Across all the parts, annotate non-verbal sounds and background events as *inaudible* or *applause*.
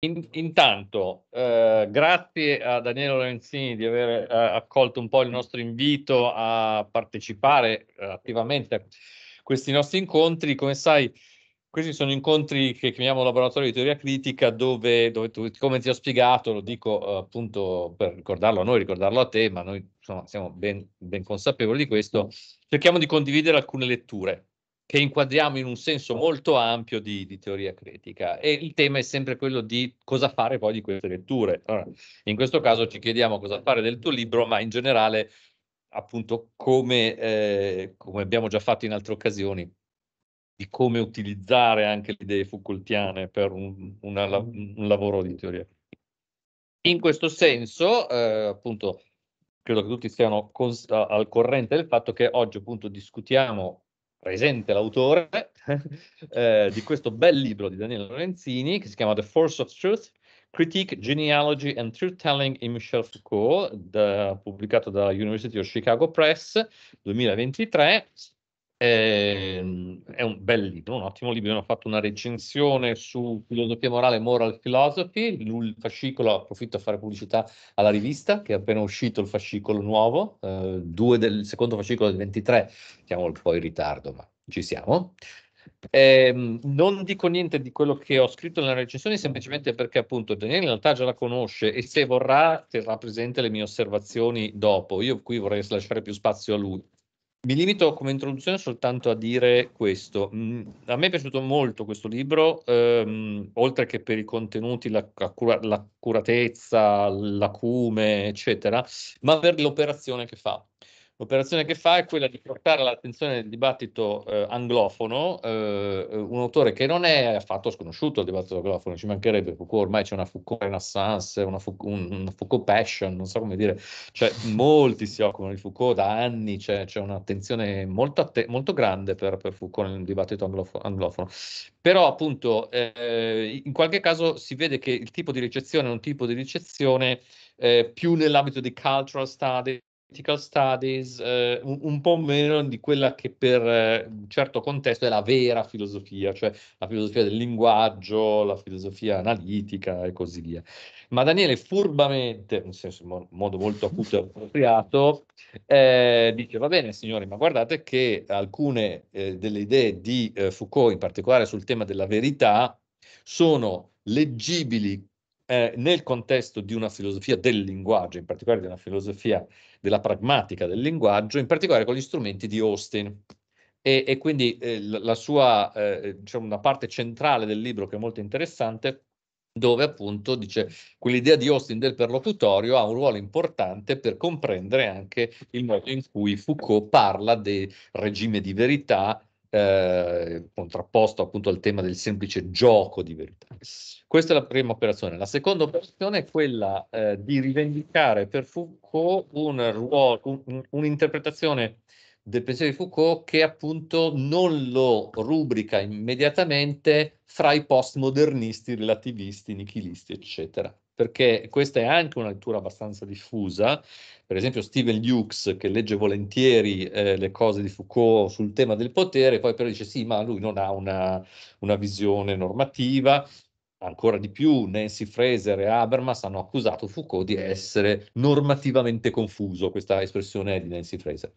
In, intanto, eh, grazie a Daniele Lorenzini di aver eh, accolto un po' il nostro invito a partecipare eh, attivamente a questi nostri incontri. Come sai, questi sono incontri che chiamiamo laboratorio di teoria critica, dove, dove tu, come ti ho spiegato, lo dico eh, appunto per ricordarlo a noi, ricordarlo a te, ma noi insomma, siamo ben, ben consapevoli di questo, cerchiamo di condividere alcune letture che inquadriamo in un senso molto ampio di, di, teoria critica e il tema è sempre quello di cosa fare poi di queste letture. Allora, in questo caso ci chiediamo cosa fare del tuo libro, ma in generale, appunto, come, eh, come abbiamo già fatto in altre occasioni, di come utilizzare anche le idee Foucaultiane per un, una, un lavoro di teoria. In questo senso, eh, appunto, credo che tutti siano cons- al corrente del fatto che oggi appunto discutiamo presente l'autore *laughs* eh, di questo bel libro di Daniele Lorenzini che si chiama The Force of Truth, Critique, Genealogy and Truth Telling in Michel Foucault, da, pubblicato dalla University of Chicago Press 2023. È, ehm, è un bel libro, un ottimo libro. Io ho fatto una recensione su filosofia morale e moral philosophy. Il fascicolo, approfitto a fare pubblicità alla rivista che è appena uscito il fascicolo nuovo, eh, due del secondo fascicolo del 23. Siamo un po' in ritardo, ma ci siamo. Eh, non dico niente di quello che ho scritto nella recensione, semplicemente perché appunto Daniele in realtà già la conosce e se vorrà terrà presente le mie osservazioni dopo. Io qui vorrei lasciare più spazio a lui. Mi limito come introduzione soltanto a dire questo. Mm, a me è piaciuto molto questo libro, ehm, oltre che per i contenuti, l'accura- l'accuratezza, l'acume, eccetera, ma per l'operazione che fa. L'operazione che fa è quella di portare all'attenzione del dibattito eh, anglofono eh, un autore che non è affatto sconosciuto al dibattito anglofono, ci mancherebbe, ormai c'è una Foucault Renaissance, una Foucault, una Foucault Passion, non so come dire, cioè molti si occupano di Foucault da anni, c'è, c'è un'attenzione molto, atte- molto grande per, per, Foucault nel dibattito anglofono. anglofono. Però appunto eh, in qualche caso si vede che il tipo di ricezione è un tipo di ricezione eh, più nell'ambito di cultural studies, political studies, eh, un, un, po' meno di quella che per eh, un certo contesto è la vera filosofia, cioè la filosofia del linguaggio, la filosofia analitica e così via. Ma Daniele furbamente, nel senso in modo molto acuto e appropriato, eh, dice va bene signori, ma guardate che alcune eh, delle idee di eh, Foucault, in particolare sul tema della verità, sono leggibili eh, nel contesto di una filosofia del linguaggio, in particolare di una filosofia della pragmatica del linguaggio, in particolare con gli strumenti di Austin. E, e quindi eh, la sua, eh, diciamo, una parte centrale del libro che è molto interessante, dove appunto dice quell'idea di Austin del perlocutorio ha un ruolo importante per comprendere anche il modo in cui Foucault parla del regime di verità, eh, contrapposto appunto al tema del semplice gioco di verità. Questa è la prima operazione. La seconda operazione è quella eh, di rivendicare per Foucault un ruolo, un, un'interpretazione del pensiero di Foucault che appunto non lo rubrica immediatamente fra i postmodernisti, relativisti, nichilisti, eccetera perché questa è anche una lettura abbastanza diffusa. Per esempio Steven Hughes che legge volentieri eh, le cose di Foucault sul tema del potere, poi però dice sì, ma lui non ha una, una visione normativa, Ancora di più, Nancy Fraser e Habermas hanno accusato Foucault di essere normativamente confuso, questa espressione è di Nancy Fraser.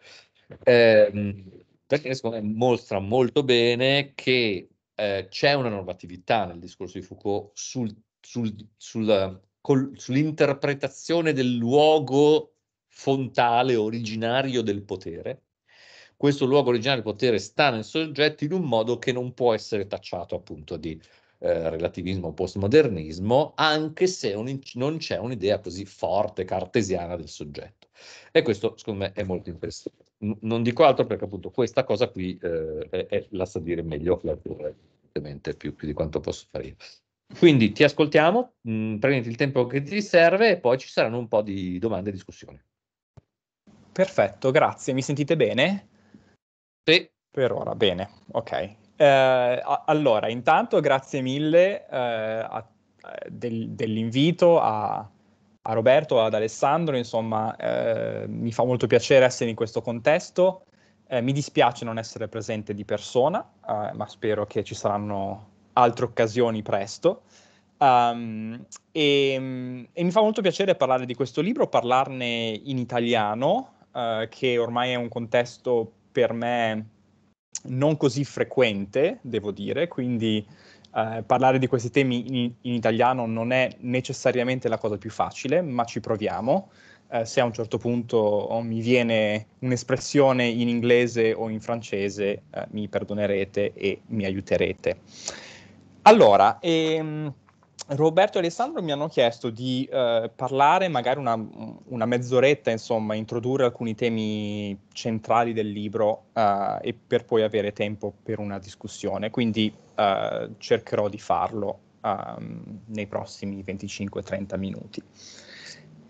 Eh, perché secondo me mostra molto bene che eh, c'è una normatività nel discorso di Foucault sul, sul, sul, col, sull'interpretazione del luogo fontale originario del potere. Questo luogo originario del potere sta nel soggetto in un modo che non può essere tacciato appunto di eh, relativismo o postmodernismo, anche se un, non c'è un'idea così forte cartesiana del soggetto. E questo secondo me è molto interessante. non dico altro perché appunto questa cosa qui eh, è, è, la sa dire meglio l'autore, ovviamente più, più di quanto posso fare io. Quindi ti ascoltiamo, mh, mm, prenditi il tempo che ti serve e poi ci saranno un po' di domande e discussioni. Perfetto, grazie. Mi sentite bene? Sì. Per ora, bene, ok. Eh, a- allora, intanto grazie mille eh, a, eh, del, dell'invito a, a Roberto, ad Alessandro, insomma, eh, mi fa molto piacere essere in questo contesto. Eh, mi dispiace non essere presente di persona, eh, ma spero che ci saranno altre occasioni presto. Um, e, e, mi fa molto piacere parlare di questo libro, parlarne in italiano, uh, che ormai è un contesto per me non così frequente, devo dire, quindi uh, parlare di questi temi in, in, italiano non è necessariamente la cosa più facile, ma ci proviamo. Uh, se a un certo punto oh, mi viene un'espressione in inglese o in francese, mi perdonerete e mi aiuterete. Allora, ehm, Roberto e Alessandro mi hanno chiesto di eh, parlare magari una, una, mezz'oretta, insomma, introdurre alcuni temi centrali del libro eh, e per poi avere tempo per una discussione, quindi eh, cercherò di farlo ehm, nei prossimi 25-30 minuti.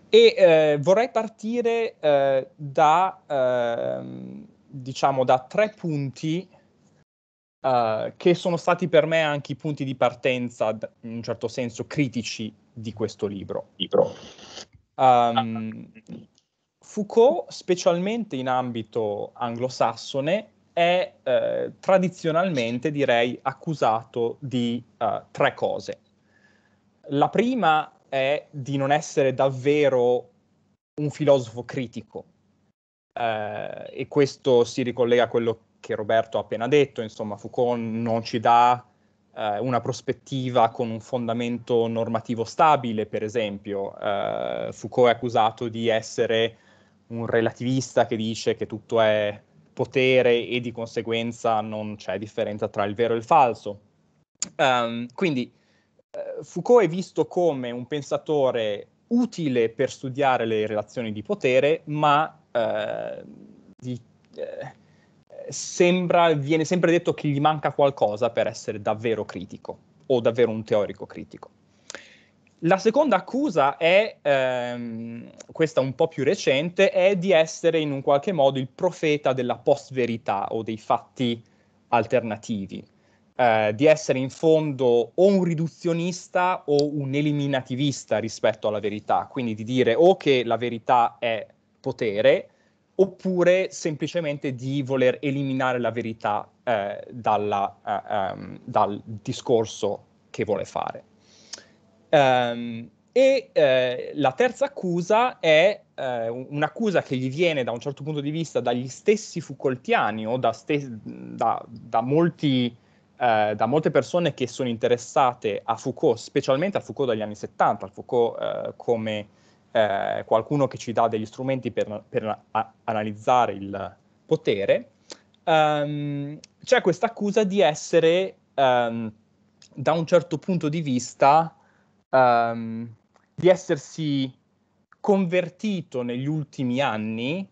E eh, vorrei partire eh, da, ehm, diciamo, da tre punti uh, che sono stati per me anche i punti di partenza, in un certo senso, critici di questo libro. libro. Um, Foucault, specialmente in ambito anglosassone, è eh, tradizionalmente, direi, accusato di eh, tre cose. La prima è di non essere davvero un filosofo critico, eh, e questo si ricollega a quello che Roberto ha appena detto, insomma Foucault non ci dà eh, una prospettiva con un fondamento normativo stabile, per esempio. Eh, Foucault è accusato di essere un relativista che dice che tutto è potere e di conseguenza non c'è differenza tra il vero e il falso. Um, quindi eh, Foucault è visto come un pensatore utile per studiare le relazioni di potere, ma eh, di, eh, sembra, viene sempre detto che gli manca qualcosa per essere davvero critico o davvero un teorico critico. La seconda accusa è, ehm, questa un po' più recente, è di essere in un qualche modo il profeta della post-verità o dei fatti alternativi, eh, di essere in fondo o un riduzionista o un eliminativista rispetto alla verità, quindi di dire o che la verità è potere oppure semplicemente di voler eliminare la verità eh, dalla, eh, um, dal discorso che vuole fare. Um, e eh, la terza accusa è eh, un'accusa che gli viene da un certo punto di vista dagli stessi Foucaultiani o da, stes- da, da, molti, eh, da molte persone che sono interessate a Foucault, specialmente a Foucault dagli anni 70, a Foucault eh, come eh, qualcuno che ci dà degli strumenti per, per a, analizzare il potere, um, c'è questa accusa di essere, um, da un certo punto di vista, um, di essersi convertito negli ultimi anni eh,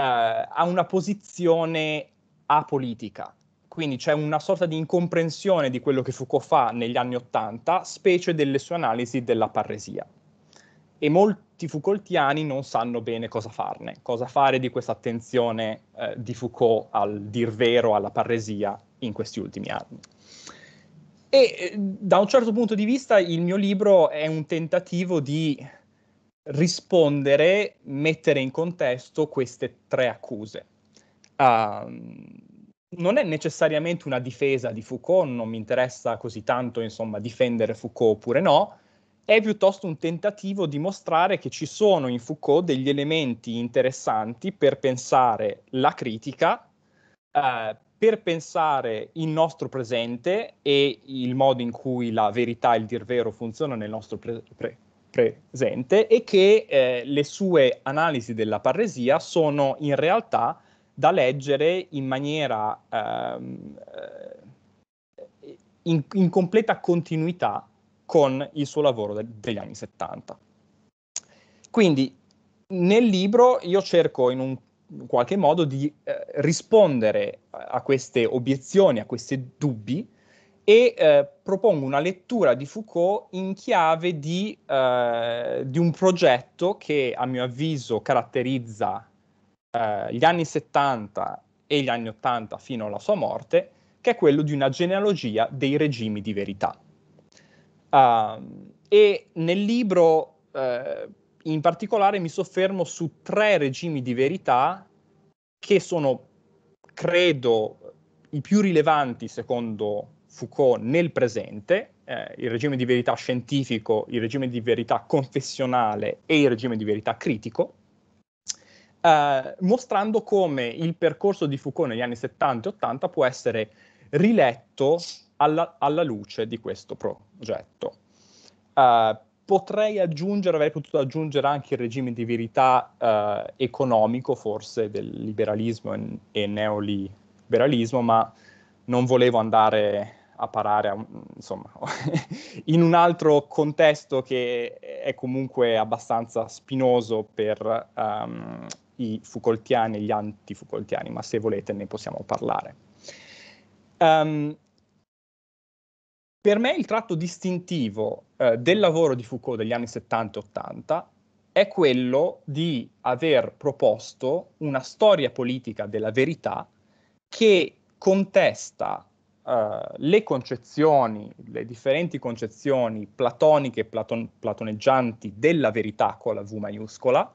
a una posizione apolitica. Quindi c'è una sorta di incomprensione di quello che Foucault fa negli anni Ottanta, specie delle sue analisi della parresia e molti Foucaultiani non sanno bene cosa farne, cosa fare di questa attenzione eh, di Foucault al dir vero, alla parresia in questi ultimi anni. E eh, da un certo punto di vista il mio libro è un tentativo di rispondere, mettere in contesto queste tre accuse. Uh, non è necessariamente una difesa di Foucault, non mi interessa così tanto insomma, difendere Foucault oppure no, è piuttosto un tentativo di mostrare che ci sono in Foucault degli elementi interessanti per pensare la critica, eh, per pensare il nostro presente e il modo in cui la verità e il dir vero funzionano nel nostro pre- pre- presente e che eh, le sue analisi della parresia sono in realtà da leggere in maniera ehm, eh, in, in completa continuità con il suo lavoro de- degli anni 70. Quindi nel libro io cerco in un in qualche modo di eh, rispondere a queste obiezioni, a questi dubbi e eh, propongo una lettura di Foucault in chiave di, eh, di un progetto che a mio avviso caratterizza eh, gli anni 70 e gli anni 80 fino alla sua morte, che è quello di una genealogia dei regimi di verità. Ehm, e nel libro uh, in particolare mi soffermo su tre regimi di verità che sono, credo, i più rilevanti secondo Foucault nel presente, eh, il regime di verità scientifico, il regime di verità confessionale e il regime di verità critico, eh, mostrando come il percorso di Foucault negli anni 70 e 80 può essere riletto alla, alla luce di questo progetto. Uh, potrei aggiungere, avrei potuto aggiungere anche il regime di verità uh, economico, forse del liberalismo e, e, neoliberalismo, ma non volevo andare a parare a, insomma, *laughs* in un altro contesto che è comunque abbastanza spinoso per um, i Foucaultiani e gli antifucoltiani, ma se volete ne possiamo parlare. Um, per me il tratto distintivo eh, del lavoro di Foucault degli anni 70 e 80 è quello di aver proposto una storia politica della verità che contesta eh, le concezioni, le differenti concezioni platoniche e platon- platoneggianti della verità con la V maiuscola,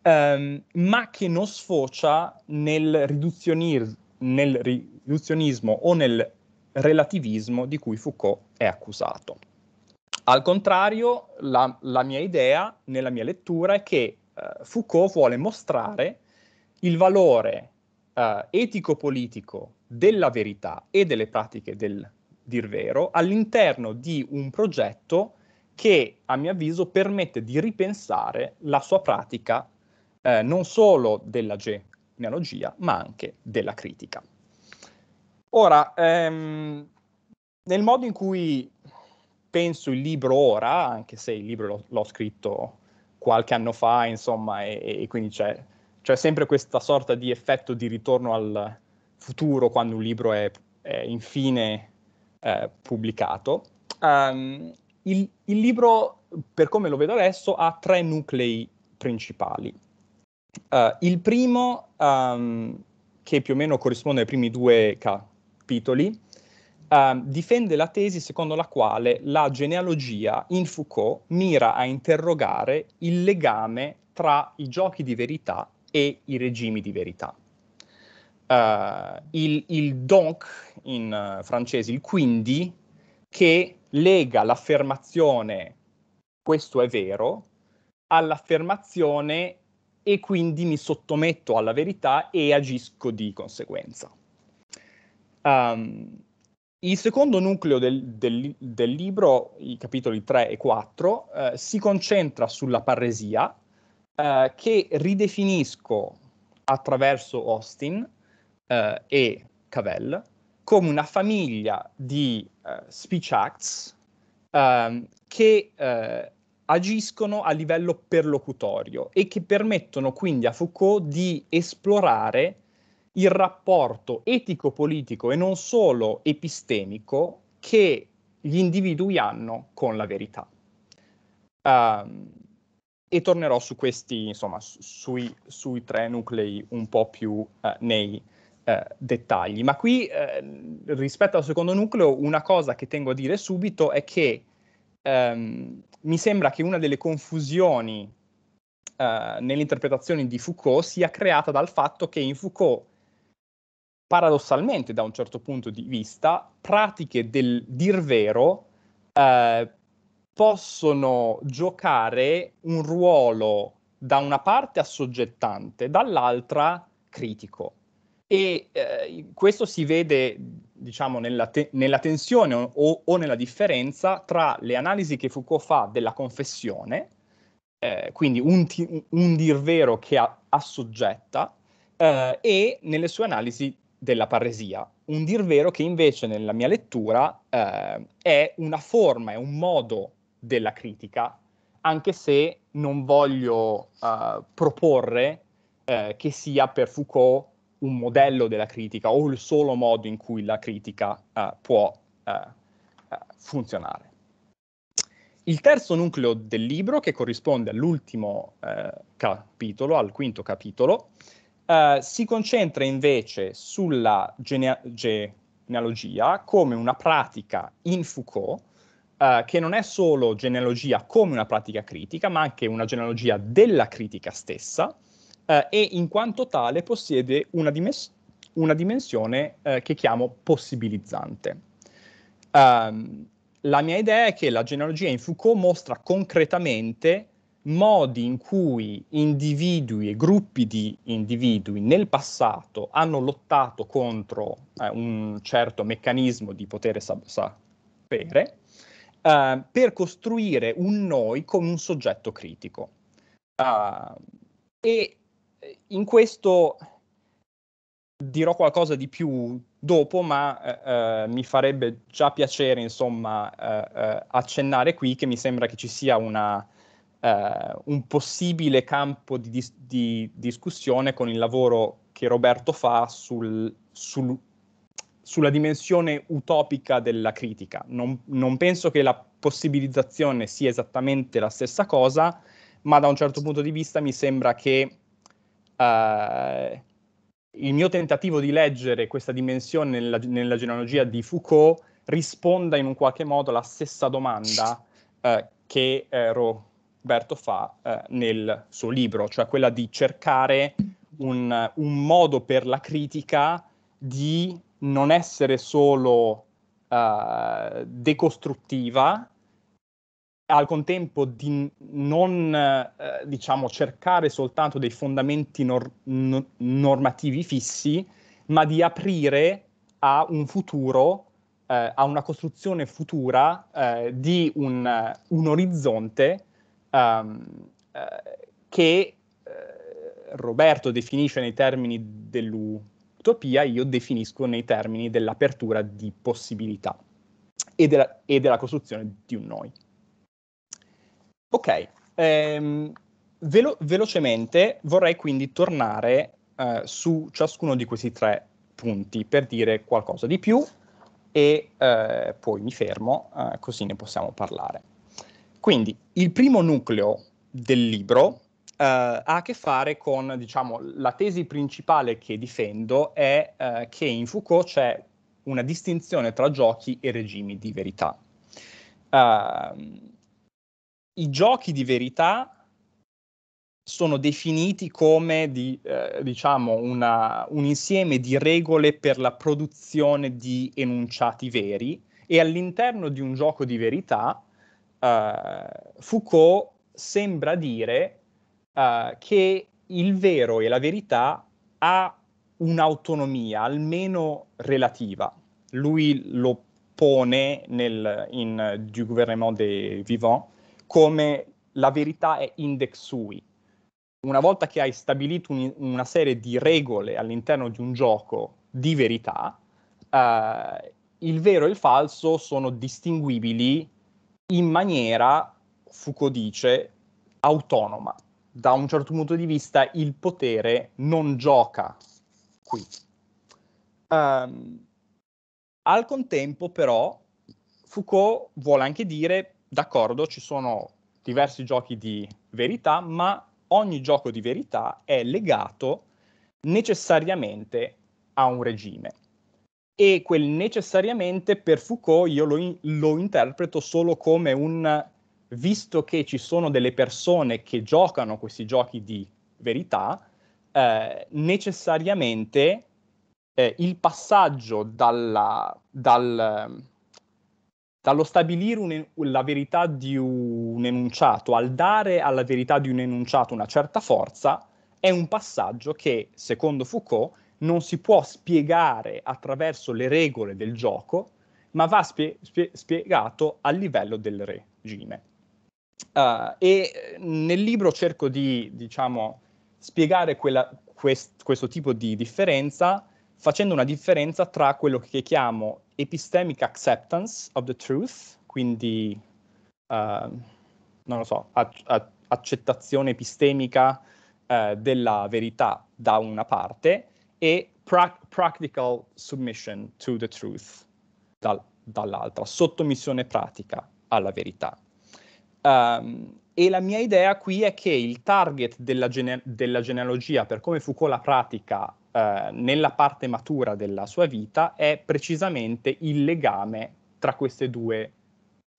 ehm, ma che non sfocia nel, riduzionis- nel riduzionismo o nel relativismo di cui Foucault è accusato. Al contrario, la, la mia idea nella mia lettura è che eh, Foucault vuole mostrare il valore eh, etico-politico della verità e delle pratiche del dir vero all'interno di un progetto che a mio avviso permette di ripensare la sua pratica eh, non solo della genealogia ma anche della critica. Ora, ehm, nel modo in cui penso il libro ora, anche se il libro l'ho, l'ho scritto qualche anno fa, insomma, e, e quindi c'è, c'è, sempre questa sorta di effetto di ritorno al futuro quando un libro è, è infine eh, pubblicato. Um, il, il libro, per come lo vedo adesso, ha tre nuclei principali. Uh, il primo, um, che più o meno corrisponde ai primi due ca- capitoli, Uh, difende la tesi secondo la quale la genealogia in Foucault mira a interrogare il legame tra i giochi di verità e i regimi di verità. Uh, il, il, donc in uh, francese, il quindi, che lega l'affermazione questo è vero all'affermazione e quindi mi sottometto alla verità e agisco di conseguenza. Um, il secondo nucleo del, del, del, libro, i capitoli 3 e 4, eh, si concentra sulla parresia eh, che ridefinisco attraverso Austin eh, e Cavell come una famiglia di eh, speech acts ehm, che eh, agiscono a livello perlocutorio e che permettono quindi a Foucault di esplorare il rapporto etico-politico e non solo epistemico che gli individui hanno con la verità. Uh, e tornerò su questi, insomma, sui, sui, tre nuclei un po' più uh, nei uh, dettagli. Ma qui, eh, rispetto al secondo nucleo, una cosa che tengo a dire subito è che um, mi sembra che una delle confusioni nelle interpretazioni di Foucault sia creata dal fatto che in Foucault paradossalmente da un certo punto di vista, pratiche del dir vero eh, possono giocare un ruolo da una parte assoggettante, dall'altra critico. E eh, questo si vede, diciamo, nella, te- nella tensione o-, o, nella differenza tra le analisi che Foucault fa della confessione, eh, quindi un, ti- un, dir vero che a- assoggetta, eh, e nelle sue analisi della parresia, un dir vero che invece nella mia lettura eh, è una forma, è un modo della critica, anche se non voglio eh, proporre eh, che sia per Foucault un modello della critica o il solo modo in cui la critica eh, può eh, eh, funzionare. Il terzo nucleo del libro, che corrisponde all'ultimo capitolo, al quinto capitolo, eh, si concentra invece sulla gene- genealogia come una pratica in Foucault, eh, che non è solo genealogia come una pratica critica, ma anche una genealogia della critica stessa, eh, e in quanto tale possiede una, dimes- una dimensione eh, che chiamo possibilizzante. Um, la mia idea è che la genealogia in Foucault mostra concretamente modi in cui individui e gruppi di individui nel passato hanno lottato contro eh, un certo meccanismo di potere sapere eh, per costruire un noi come un soggetto critico. Uh, e eh, in questo dirò qualcosa di più dopo, ma eh, eh mi farebbe già piacere, insomma, accennare qui che mi sembra che ci sia una eh, un possibile campo di, dis- di, discussione con il lavoro che Roberto fa sul, sul, sulla dimensione utopica della critica. Non, non penso che la possibilizzazione sia esattamente la stessa cosa, ma da un certo punto di vista mi sembra che eh, il mio tentativo di leggere questa dimensione nella, nella, genealogia di Foucault risponda in un qualche modo alla stessa domanda eh, che ero Berto fa eh, nel suo libro, cioè quella di cercare un, un modo per la critica di non essere solo uh, decostruttiva, al contempo di non eh, diciamo cercare soltanto dei fondamenti nor- n- normativi fissi, ma di aprire a un futuro, eh, a una costruzione futura eh, di un, un, orizzonte um, uh, che uh, Roberto definisce nei termini dell'utopia, io definisco nei termini dell'apertura di possibilità e della, e della costruzione di un noi. Ok, ehm, velo- velocemente vorrei quindi tornare eh, su ciascuno di questi tre punti per dire qualcosa di più e eh, poi mi fermo eh, così ne possiamo parlare. Quindi il primo nucleo del libro Uh, ha a che fare con, diciamo, la tesi principale che difendo è uh, che in Foucault c'è una distinzione tra giochi e regimi di verità. Uh, I giochi di verità sono definiti come di, eh, diciamo una, un insieme di regole per la produzione di enunciati veri e all'interno di un gioco di verità uh, Foucault sembra dire uh, che il vero e la verità ha un'autonomia almeno relativa. Lui lo pone nel, in Du gouvernement des vivants come la verità è index sui. Una volta che hai stabilito un, una serie di regole all'interno di un gioco di verità, uh, il vero e il falso sono distinguibili in maniera, Foucault dice, autonoma. Da un certo punto di vista il potere non gioca qui. Um, al contempo però Foucault vuole anche dire, d'accordo, ci sono diversi giochi di verità, ma ogni gioco di verità è legato necessariamente a un regime e quel necessariamente per Foucault io lo, in, lo, interpreto solo come un visto che ci sono delle persone che giocano questi giochi di verità, eh, necessariamente eh, il passaggio dalla, dal, dallo stabilire un, la verità di un enunciato al dare alla verità di un enunciato una certa forza è un passaggio che, secondo Foucault, non si può spiegare attraverso le regole del gioco, ma va spie- spie- spiegato a livello del regime. Uh, e eh, nel libro cerco di, diciamo, spiegare quella, quest- questo tipo di differenza facendo una differenza tra quello che chiamo epistemic acceptance of the truth, quindi, uh, non lo so, a- a- accettazione epistemica uh, della verità da una parte, e pra- practical submission to the truth dal- dall'altra, sottomissione pratica alla verità. Um, e la mia idea qui è che il target della, gene- della genealogia, per come Foucault la pratica eh, nella parte matura della sua vita, è precisamente il legame tra queste due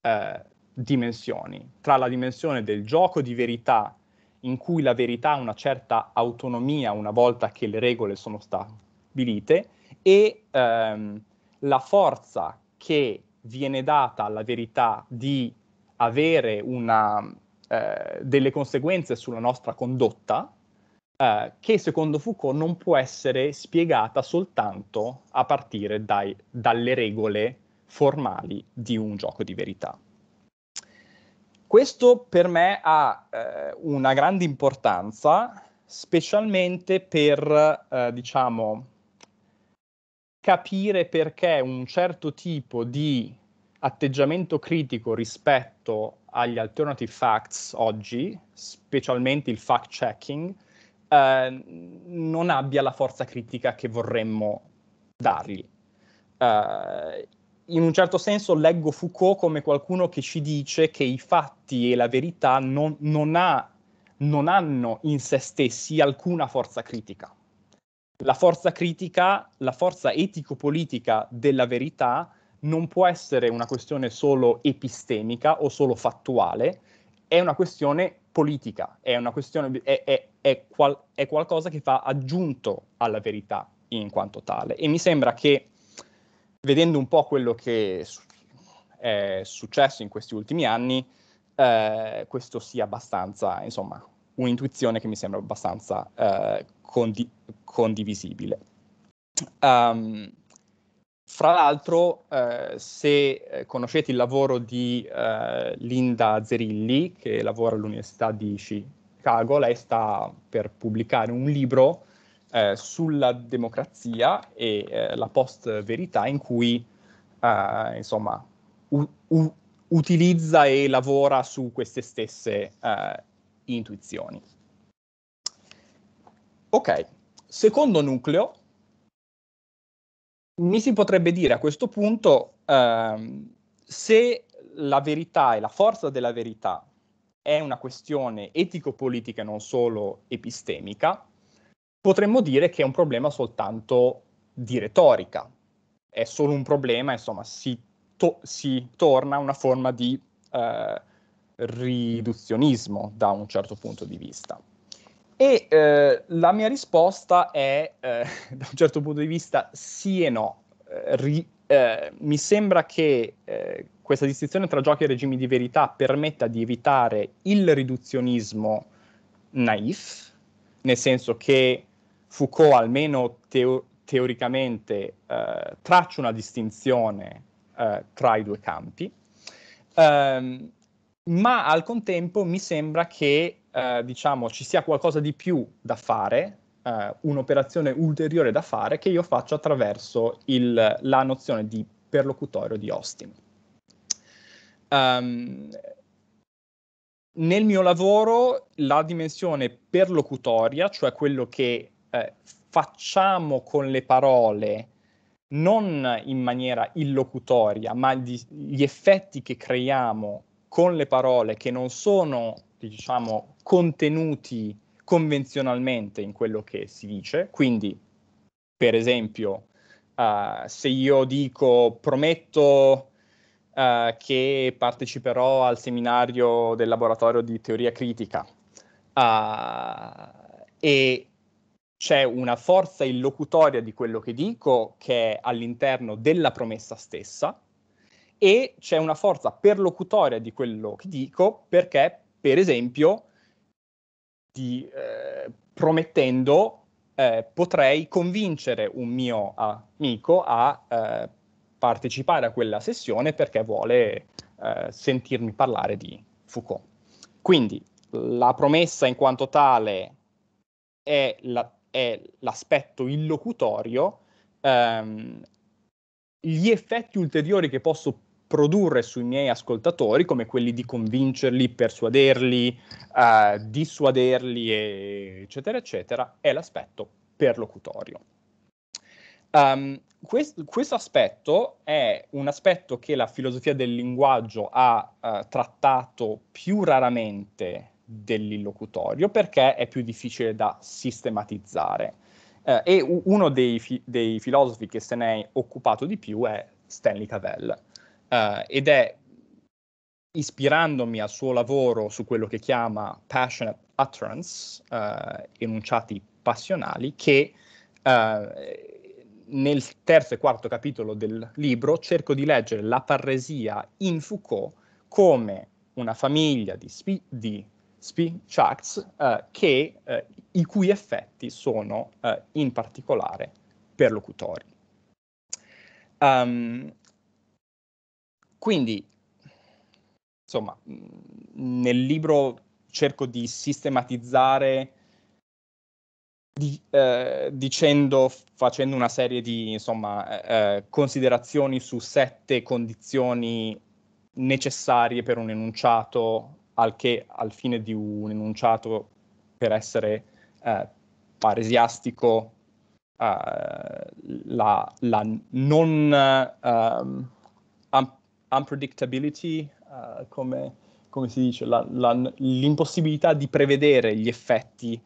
eh, dimensioni, tra la dimensione del gioco di verità in cui la verità ha una certa autonomia una volta che le regole sono stabilite e ehm, la forza che viene data alla verità di avere una, eh, delle conseguenze sulla nostra condotta eh, che secondo Foucault non può essere spiegata soltanto a partire dai, dalle regole formali di un gioco di verità. Questo per me ha eh, una grande importanza, specialmente per, eh, diciamo, capire perché un certo tipo di atteggiamento critico rispetto agli alternative facts oggi, specialmente il fact checking, eh, non abbia la forza critica che vorremmo dargli. Eh, in un certo senso leggo Foucault come qualcuno che ci dice che i fatti e la verità non, non, ha, non hanno in se stessi alcuna forza critica. La forza critica, la forza etico-politica della verità non può essere una questione solo epistemica o solo fattuale, è una questione politica, è, una questione, è, è, è, qual, è qualcosa che fa aggiunto alla verità in quanto tale. E mi sembra che vedendo un po' quello che è successo in questi ultimi anni, eh, questo sia abbastanza, insomma, un'intuizione che mi sembra abbastanza eh, condi- condivisibile. Um, fra l'altro, eh, se eh, conoscete il lavoro di eh, Linda Zerilli, che lavora all'Università di Chicago, lei sta per pubblicare un libro eh, sulla democrazia e eh, la post-verità in cui eh, insomma, u- u- utilizza e lavora su queste stesse eh, intuizioni. Ok, secondo nucleo, mi si potrebbe dire a questo punto ehm, se la verità e la forza della verità è una questione etico-politica e non solo epistemica, potremmo dire che è un problema soltanto di retorica. È solo un problema, insomma, si, to- si torna a una forma di eh, riduzionismo da un certo punto di vista. E eh, la mia risposta è, eh, *laughs* da un certo punto di vista, sì e no. Eh, ri- eh, mi sembra che eh, questa distinzione tra giochi e regimi di verità permetta di evitare il riduzionismo naif, nel senso che Foucault almeno teo- teoricamente eh, traccia una distinzione eh, tra i due campi, ehm, ma al contempo mi sembra che eh, diciamo, ci sia qualcosa di più da fare, eh, un'operazione ulteriore da fare che io faccio attraverso il, la nozione di perlocutorio di Austin. Um, nel mio lavoro la dimensione perlocutoria, cioè quello che eh, facciamo con le parole non in maniera illocutoria, ma gli, gli effetti che creiamo con le parole che non sono, diciamo, contenuti convenzionalmente in quello che si dice. Quindi, per esempio, uh, se io dico prometto uh, che parteciperò al seminario del laboratorio di teoria critica uh, e c'è una forza illocutoria di quello che dico che è all'interno della promessa stessa e c'è una forza perlocutoria di quello che dico perché, per esempio, di, eh, promettendo eh, potrei convincere un mio amico a eh, partecipare a quella sessione perché vuole eh, sentirmi parlare di Foucault. Quindi la promessa in quanto tale è la è l'aspetto illocutorio, ehm, gli effetti ulteriori che posso produrre sui miei ascoltatori, come quelli di convincerli, persuaderli, eh, dissuaderli, eccetera, eccetera, è l'aspetto perlocutorio. Um, quest, questo aspetto è un aspetto che la filosofia del linguaggio ha uh, trattato più raramente dell'illocutorio perché è più difficile da sistematizzare. Eh, e uno dei, fi- dei, filosofi che se ne è occupato di più è Stanley Cavell eh, ed è ispirandomi al suo lavoro su quello che chiama passionate utterance, eh, enunciati passionali, che eh, nel terzo e quarto capitolo del libro cerco di leggere la parresia in Foucault come una famiglia di, spi- di speech acts eh, che, eh, i cui effetti sono eh, in particolare perlocutori. Um, ehm, quindi, insomma, nel libro cerco di sistematizzare di, eh, dicendo, facendo una serie di insomma, eh, eh considerazioni su sette condizioni necessarie per un enunciato al che al fine di un enunciato per essere eh, paresiastico eh, la, la, non um, unpredictability, uh, come, come, si dice, la, l'impossibilità di prevedere gli effetti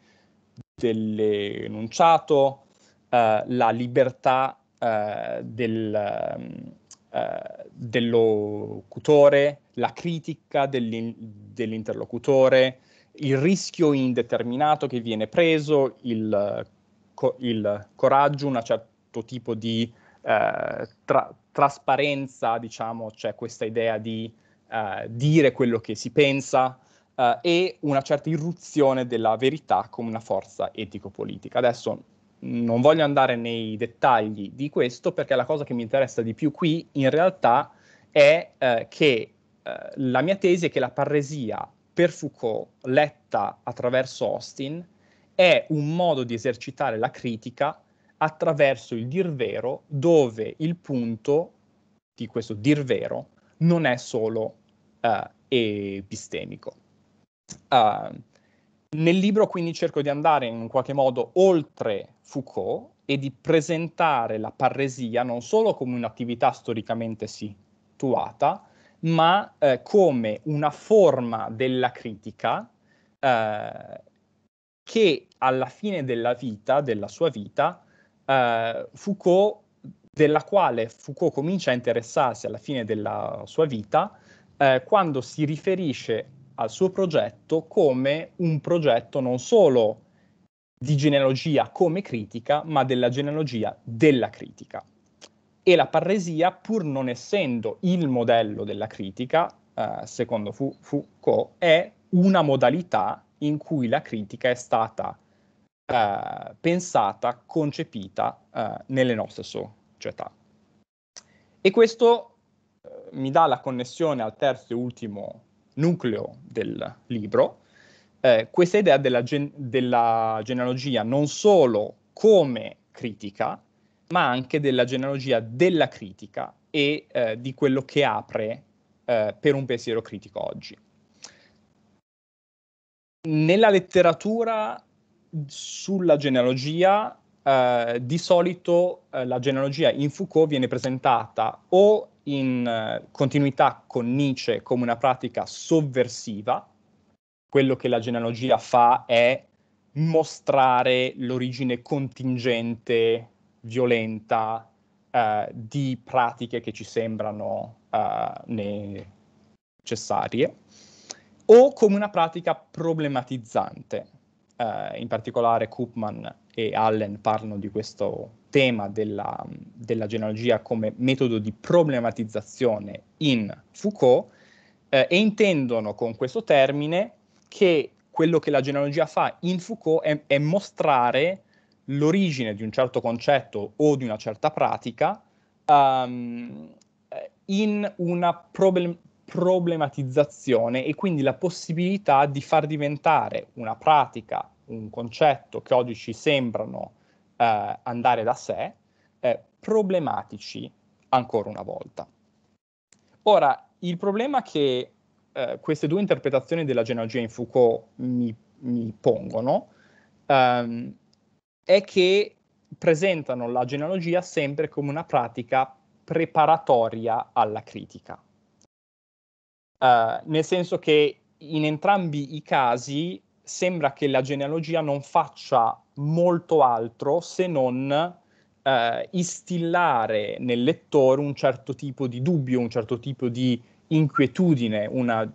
dell'enunciato, uh, la libertà uh, del... Um, eh, dell'locutore, la critica dell'in- dell'interlocutore, il rischio indeterminato che viene preso, il, co- il coraggio, un certo tipo di eh, tra- trasparenza, diciamo, c'è cioè questa idea di eh, dire quello che si pensa eh, e una certa irruzione della verità come una forza etico-politica. Adesso non voglio andare nei dettagli di questo perché la cosa che mi interessa di più qui in realtà è eh, che eh, la mia tesi è che la parresia per Foucault letta attraverso Austin è un modo di esercitare la critica attraverso il dir vero dove il punto di questo dir vero non è solo eh, epistemico. Uh, nel libro quindi cerco di andare in qualche modo oltre Foucault e di presentare la parresia non solo come un'attività storicamente situata, ma eh, come una forma della critica eh, che alla fine della vita, della sua vita, eh, Foucault, della quale Foucault comincia a interessarsi alla fine della sua vita, eh, quando si riferisce al suo progetto come un progetto non solo di genealogia come critica, ma della genealogia della critica. E la parresia, pur non essendo il modello della critica, eh, secondo Foucault, è una modalità in cui la critica è stata eh, pensata, concepita eh, nelle nostre società. E questo eh, mi dà la connessione al terzo e ultimo nucleo del libro, eh, questa idea della, gen- della genealogia non solo come critica, ma anche della genealogia della critica e eh, di quello che apre eh, per un pensiero critico oggi. Nella letteratura sulla genealogia, eh, di solito eh, la genealogia in Foucault viene presentata o in eh, continuità con Nietzsche come una pratica sovversiva. Quello che la genealogia fa è mostrare l'origine contingente, violenta, uh, di pratiche che ci sembrano uh, necessarie, o come una pratica problematizzante. in particolare Koopman e Allen parlano di questo tema della, della genealogia come metodo di problematizzazione in Foucault eh, e intendono con questo termine che quello che la genealogia fa in Foucault è, è mostrare l'origine di un certo concetto o di una certa pratica um, in una problem- problematizzazione e quindi la possibilità di far diventare una pratica, un concetto che oggi ci sembrano eh, andare da sé, eh, problematici ancora una volta. Ora, il problema che eh, queste due interpretazioni della genealogia in Foucault mi, mi pongono ehm, è che presentano la genealogia sempre come una pratica preparatoria alla critica. Uh, nel senso che in entrambi i casi sembra che la genealogia non faccia molto altro se non eh, instillare nel lettore un certo tipo di dubbio, un certo tipo di inquietudine, una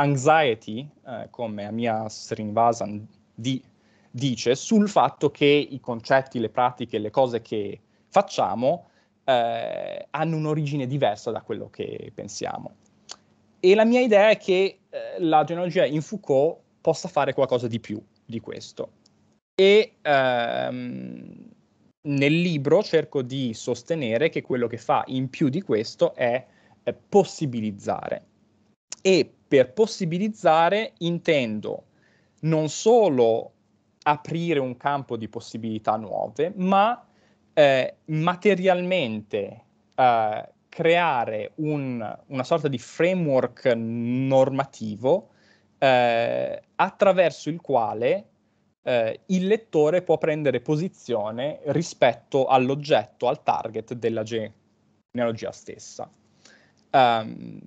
anxiety, eh, come Amia Srinivasan di, dice, sul fatto che i concetti, le pratiche, le cose che facciamo eh, hanno un'origine diversa da quello che pensiamo. E la mia idea è che eh, la genealogia in Foucault possa fare qualcosa di più di questo e ehm, nel libro cerco di sostenere che quello che fa in più di questo è eh, possibilizzare. E per possibilizzare intendo non solo aprire un campo di possibilità nuove, ma eh, materialmente eh, creare un, una sorta di framework normativo eh, attraverso il quale eh, il lettore può prendere posizione rispetto all'oggetto, al target della genealogia stessa. Um,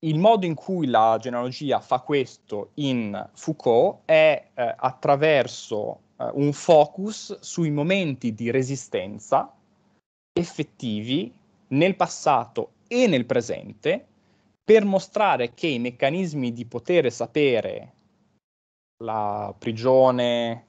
il modo in cui la genealogia fa questo in Foucault è eh, attraverso eh, un focus sui momenti di resistenza effettivi nel passato e nel presente per mostrare che i meccanismi di potere sapere la prigione,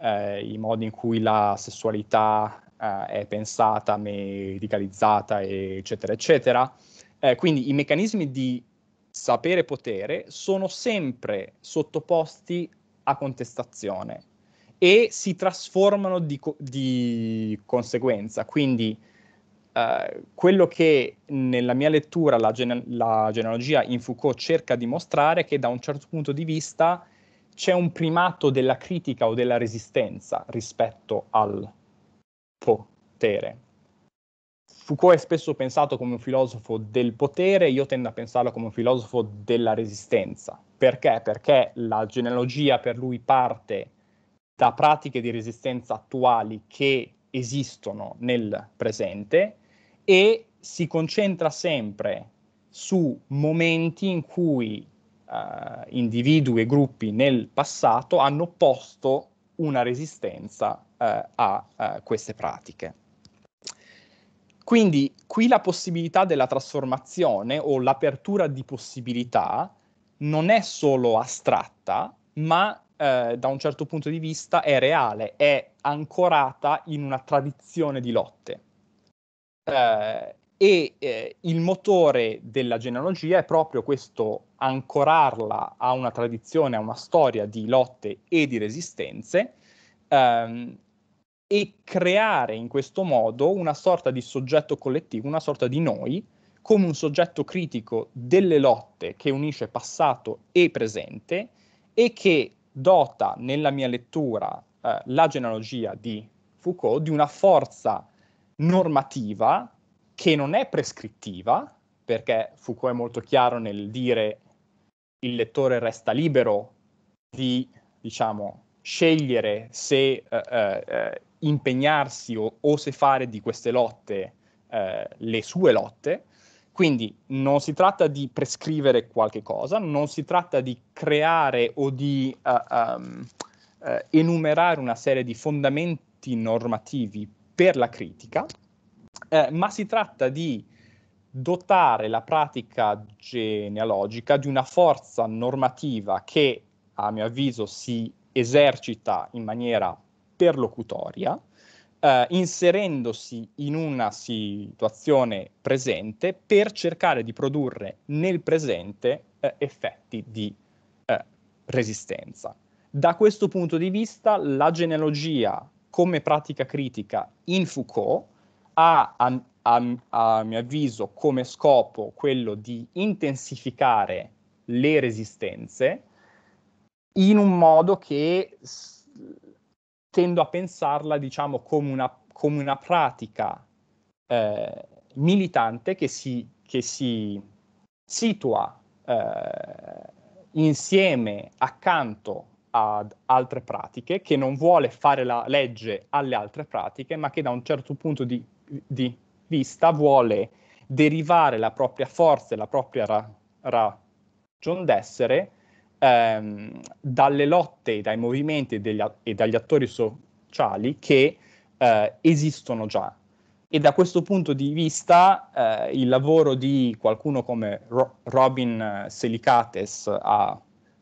eh, i modi in cui la sessualità eh, è pensata, medicalizzata, eccetera, eccetera. Eh, quindi i meccanismi di sapere e potere sono sempre sottoposti a contestazione e si trasformano di, co- di conseguenza. Quindi eh, quello che nella mia lettura la, gene- la genealogia in Foucault cerca di mostrare è che da un certo punto di vista c'è un primato della critica o della resistenza rispetto al potere. Foucault è spesso pensato come un filosofo del potere, io tendo a pensarlo come un filosofo della resistenza. Perché? Perché la genealogia per lui parte da pratiche di resistenza attuali che esistono nel presente e si concentra sempre su momenti in cui eh, individui e gruppi nel passato hanno posto una resistenza eh, a, a eh, queste pratiche. Quindi qui la possibilità della trasformazione o l'apertura di possibilità non è solo astratta, ma eh, da un certo punto di vista è reale, è ancorata in una tradizione di lotte. Eh, e eh, il motore della genealogia è proprio questo ancorarla a una tradizione, a una storia di lotte e di resistenze ehm, e creare in questo modo una sorta di soggetto collettivo, una sorta di noi, come un soggetto critico delle lotte che unisce passato e presente e che dota nella mia lettura eh, la genealogia di Foucault di una forza normativa che non è prescrittiva, perché Foucault è molto chiaro nel dire il lettore resta libero di, diciamo, scegliere se eh, eh impegnarsi o, o, se fare di queste lotte eh, le sue lotte, quindi non si tratta di prescrivere qualche cosa, non si tratta di creare o di uh, um, uh, enumerare una serie di fondamenti normativi per la critica, uh, ma si tratta di dotare la pratica genealogica di una forza normativa che, a mio avviso, si esercita in maniera perlocutoria, eh, inserendosi in una situazione presente per cercare di produrre nel presente eh, effetti di eh, resistenza. Da questo punto di vista, la genealogia come pratica critica in Foucault ha a, a mio avviso come scopo quello di intensificare le resistenze in un modo che tendo a pensarla diciamo come una, come una pratica eh, militante che si, che si situa eh, insieme accanto ad altre pratiche, che non vuole fare la legge alle altre pratiche, ma che da un certo punto di, di vista vuole derivare la propria forza e la propria ra- ragion d'essere ehm, dalle lotte, dai movimenti degli a- e dagli attori sociali che eh, esistono già. E da questo punto di vista eh, il lavoro di qualcuno come Ro- Robin Selicates a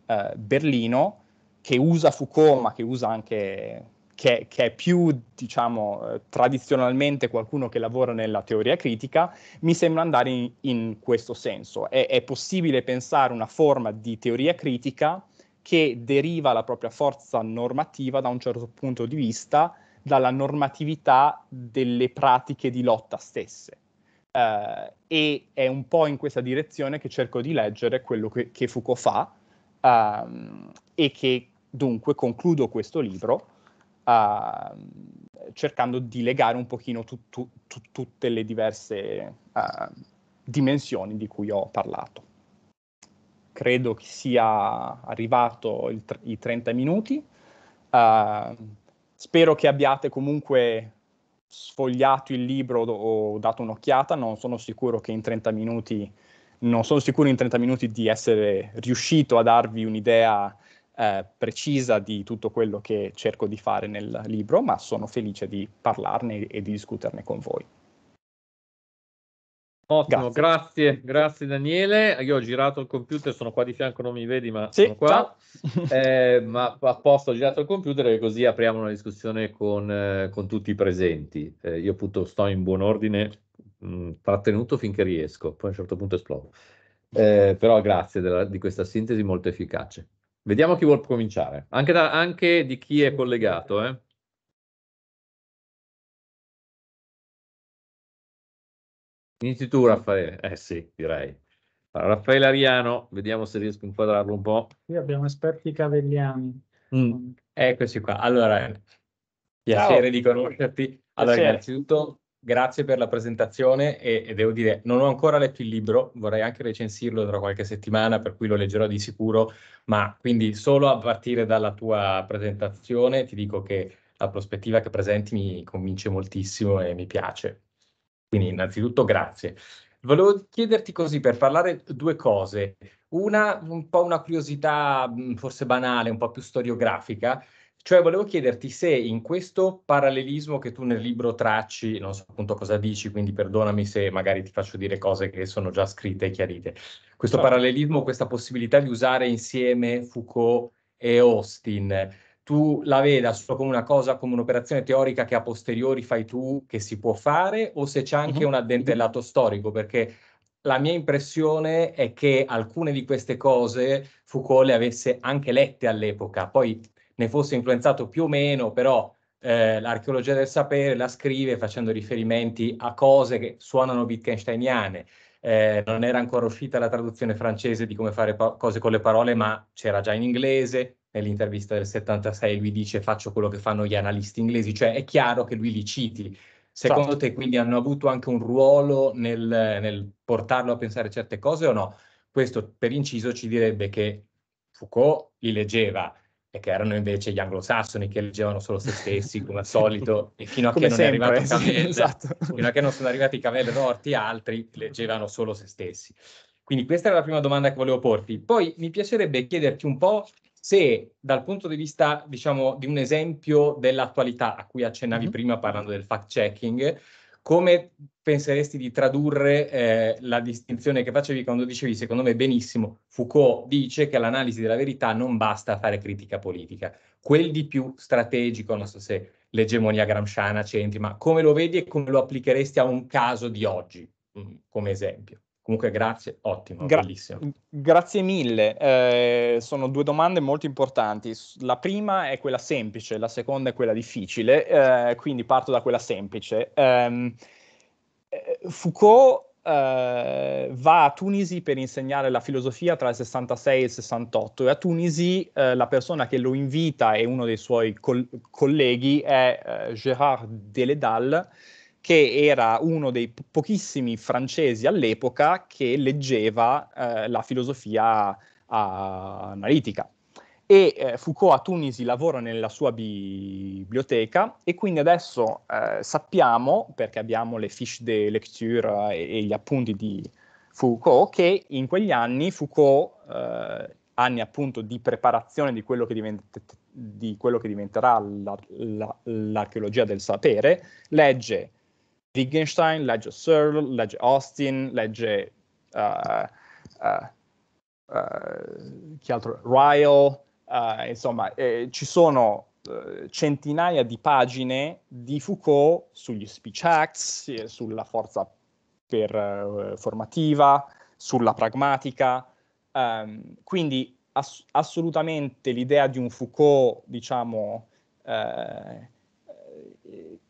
eh, Berlino, che usa Foucault ma che usa anche che, che, è più, diciamo, eh, tradizionalmente qualcuno che lavora nella teoria critica, mi sembra andare in, in questo senso. È, è, possibile pensare una forma di teoria critica che deriva la propria forza normativa da un certo punto di vista dalla normatività delle pratiche di lotta stesse. Uh, e è un po' in questa direzione che cerco di leggere quello che, che Foucault fa um, e che dunque concludo questo libro uh, cercando di legare un pochino tu, tu, tu, tutte le diverse uh, dimensioni di cui ho parlato. Credo che sia arrivato tr- i 30 minuti. Uh, spero che abbiate comunque sfogliato il libro o dato un'occhiata, non sono sicuro che in 30 minuti non sono sicuro in 30 minuti di essere riuscito a darvi un'idea eh, precisa di tutto quello che cerco di fare nel libro, ma sono felice di parlarne e di discuterne con voi. Ottimo, grazie. grazie, grazie, Daniele. Io ho girato il computer, sono qua di fianco, non mi vedi, ma sì, sono qua. *laughs* eh, ma apposta ho girato il computer e così apriamo una discussione con, eh, con tutti i presenti. Eh, io appunto sto in buon ordine, mh, mm, trattenuto finché riesco, poi a un certo punto esplodo. Eh, però grazie della, di questa sintesi molto efficace. Vediamo chi vuol cominciare, anche, da, anche di chi è collegato. Eh. Inizi tu, Raffaele. Eh sì, direi. Allora, Raffaele Ariano, vediamo se riesco a inquadrarlo un po'. Qui abbiamo esperti cavelliani. Mm. Eccoci qua. Allora, piacere Ciao. di conoscerti. Allora, piacere. innanzitutto grazie per la presentazione e, e, devo dire, non ho ancora letto il libro, vorrei anche recensirlo tra qualche settimana, per cui lo leggerò di sicuro, ma quindi solo a partire dalla tua presentazione ti dico che la prospettiva che presenti mi convince moltissimo e mi piace. Quindi innanzitutto grazie. Volevo chiederti così per parlare due cose. Una, un po' una curiosità forse banale, un po' più storiografica, cioè, volevo chiederti se in questo parallelismo che tu nel libro tracci, non so appunto cosa dici, quindi perdonami se magari ti faccio dire cose che sono già scritte e chiarite. Questo no. Certo. parallelismo, questa possibilità di usare insieme Foucault e Austin, tu la veda solo come una cosa, come un'operazione teorica che a posteriori fai tu, che si può fare, o se c'è anche mm-hmm. un addentellato storico, perché la mia impressione è che alcune di queste cose Foucault le avesse anche lette all'epoca, poi ne fosse influenzato più o meno, però eh, l'archeologia del sapere la scrive facendo riferimenti a cose che suonano wittgensteiniane. Eh, non era ancora uscita la traduzione francese di come fare pa- cose con le parole, ma c'era già in inglese. Nell'intervista del 76 lui dice faccio quello che fanno gli analisti inglesi, cioè è chiaro che lui li citi. Secondo certo. te quindi hanno avuto anche un ruolo nel, nel portarlo a pensare certe cose o no? Questo per inciso ci direbbe che Foucault li leggeva, e che erano invece gli anglosassoni che leggevano solo se stessi, come al *laughs* solito, e fino a, che non, sempre, Cavelle, esatto. fino a che non sono arrivati Cavelle Rorti, altri leggevano solo se stessi. Quindi questa era la prima domanda che volevo porti. Poi mi piacerebbe chiederti un po' se dal punto di vista, diciamo, di un esempio dell'attualità a cui accennavi mm-hmm. prima parlando del fact-checking, come penseresti di tradurre eh, la distinzione che facevi quando dicevi, secondo me benissimo, Foucault dice che l'analisi della verità non basta a fare critica politica, quel di più strategico, non so se l'egemonia gramsciana c'entri, ma come lo vedi e come lo applicheresti a un caso di oggi, mm, come esempio? Comunque grazie, ottimo, Gra- bellissimo. Grazie mille, eh, sono due domande molto importanti. La prima è quella semplice, la seconda è quella difficile, eh, quindi parto da quella semplice. Um, Foucault Uh, va a Tunisi per insegnare la filosofia tra il 66 e il 68 e a Tunisi uh, la persona che lo invita e uno dei suoi col- colleghi è uh, Gérard Deledal che era uno dei pochissimi francesi all'epoca che leggeva eh, la filosofia a- analitica. E eh, Foucault a Tunisi lavora nella sua biblioteca e quindi adesso eh, sappiamo, perché abbiamo le fiche de lecture e-, e, gli appunti di Foucault, che in quegli anni Foucault, eh, anni appunto di preparazione di quello che diventerà di quello che diventerà la, la, l'archeologia del sapere, legge Wittgenstein, legge Searle, legge Austin, legge uh, uh, uh, chi altro? Ryle, insomma, eh, ci sono centinaia di pagine di Foucault sugli speech acts, sulla forza per, formativa, sulla pragmatica. Um, quindi ass- assolutamente l'idea di un Foucault, diciamo, eh,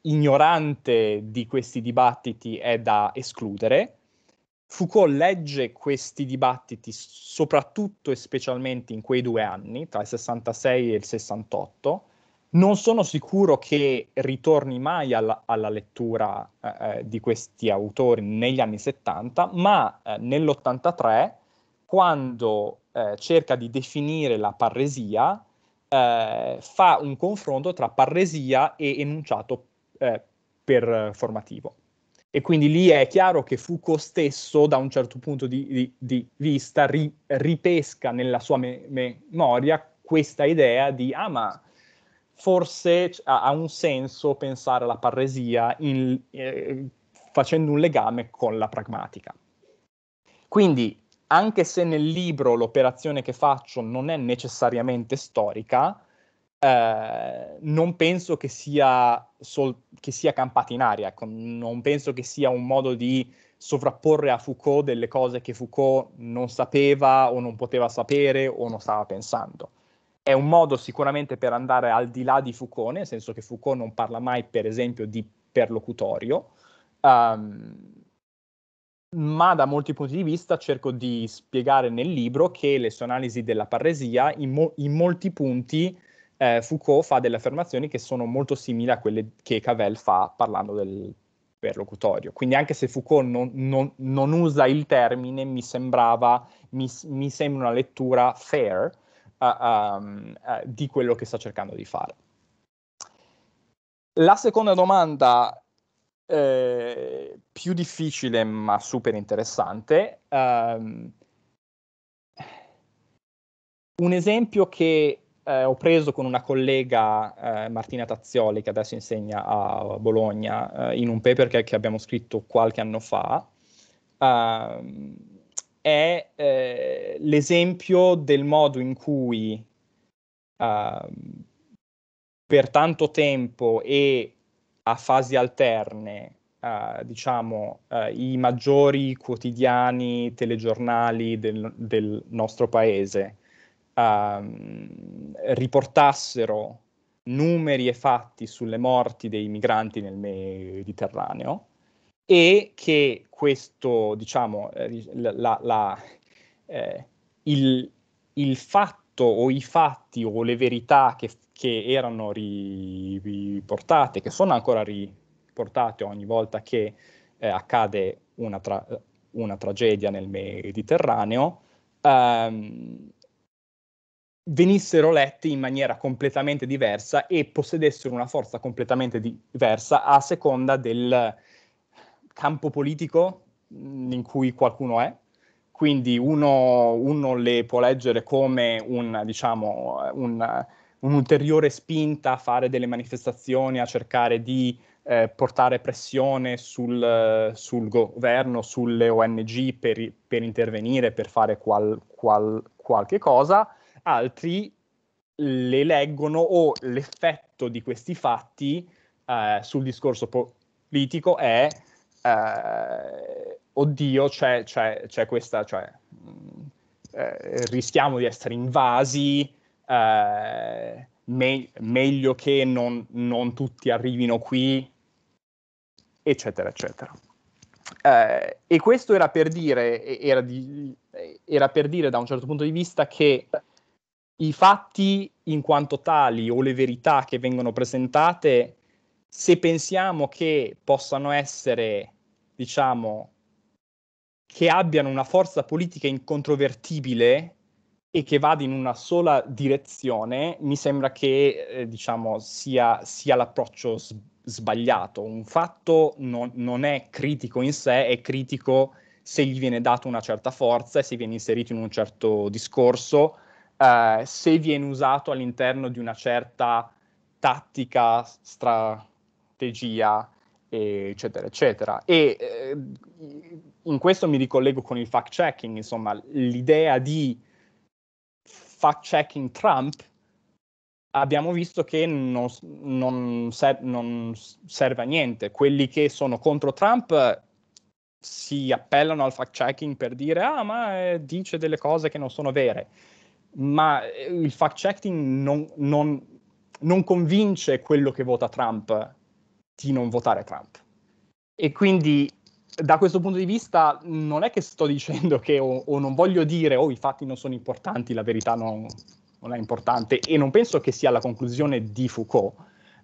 ignorante di questi dibattiti è da escludere. Foucault legge questi dibattiti soprattutto e specialmente in quei due anni, tra il 66 e il 68. Non sono sicuro che ritorni mai alla, alla lettura eh, eh di questi autori negli anni 70, ma eh, nell'83, quando eh, cerca di definire la parresia, eh, fa un confronto tra parresia e enunciato eh, performativo. Eh, e quindi lì è chiaro che Foucault stesso, da un certo punto di, di, di vista, ri, ripesca nella sua me- memoria questa idea di, ah ma forse ha, ha un senso pensare alla parresia in, eh, facendo un legame con la pragmatica. Quindi anche se nel libro l'operazione che faccio non è necessariamente storica, eh, non penso che sia, sol- che sia campata in aria, ecco, non penso che sia un modo di sovrapporre a Foucault delle cose che Foucault non sapeva o non poteva sapere o non stava pensando. È un modo sicuramente per andare al di là di Foucault, nel senso che Foucault non parla mai, per esempio, di perlocutorio. Um, ma da molti punti di vista cerco di spiegare nel libro che le sue analisi della parresia in, mo- in molti punti eh, Foucault fa delle affermazioni che sono molto simili a quelle che Cavell fa parlando del perlocutorio. Quindi anche se Foucault non, non, non usa il termine, mi sembrava, mi, mi sembra una lettura fair uh, um, uh, di quello che sta cercando di fare. La seconda domanda eh, più difficile ma super interessante. Um, un esempio che eh, ho preso con una collega eh, Martina Tazzioli che adesso insegna a Bologna eh, in un paper che, che, abbiamo scritto qualche anno fa uh, è eh, l'esempio del modo in cui uh, per tanto tempo e a fasi alterne Uh, diciamo, uh, i maggiori quotidiani telegiornali del, del nostro paese uh, riportassero numeri e fatti sulle morti dei migranti nel Mediterraneo e che questo, diciamo, eh, la, la, eh, il, il fatto tutto o i fatti o le verità che, che erano riportate, che sono ancora riportate ogni volta che eh, accade una, tra- una, tragedia nel Mediterraneo, ehm, venissero letti in maniera completamente diversa e possedessero una forza completamente diversa a seconda del campo politico in cui qualcuno è, quindi uno, uno, le può leggere come un, diciamo, un, un'ulteriore spinta a fare delle manifestazioni, a cercare di eh, portare pressione sul, sul, governo, sulle ONG per, per intervenire, per fare qual, qual, qualche cosa, altri le leggono o l'effetto di questi fatti eh, sul discorso politico è eh, oddio, c'è, c'è, c'è questa, cioè, mm, eh, rischiamo di essere invasi, eh, me- meglio che non, non, tutti arrivino qui, eccetera, eccetera. Eh, e questo era per, dire, era, di, era per dire da un certo punto di vista che i fatti in quanto tali o le verità che vengono presentate se pensiamo che possano essere, diciamo, che abbiano una forza politica incontrovertibile e che vada in una sola direzione, mi sembra che, eh, diciamo, sia, sia l'approccio s- sbagliato. Un fatto non, non è critico in sé, è critico se gli viene data una certa forza e se viene inserito in un certo discorso, eh, se viene usato all'interno di una certa tattica stra- strategia, eccetera, eccetera. E eh, in questo mi ricollego con il fact-checking, insomma, l'idea di fact-checking Trump abbiamo visto che non, non, ser- non, serve a niente. Quelli che sono contro Trump si appellano al fact-checking per dire ah ma eh, dice delle cose che non sono vere, ma eh, il fact-checking non, non, convince quello che vota Trump di non votare Trump. E quindi da questo punto di vista non è che sto dicendo che o, o non voglio dire o oh, i fatti non sono importanti, la verità non, non, è importante e non penso che sia la conclusione di Foucault.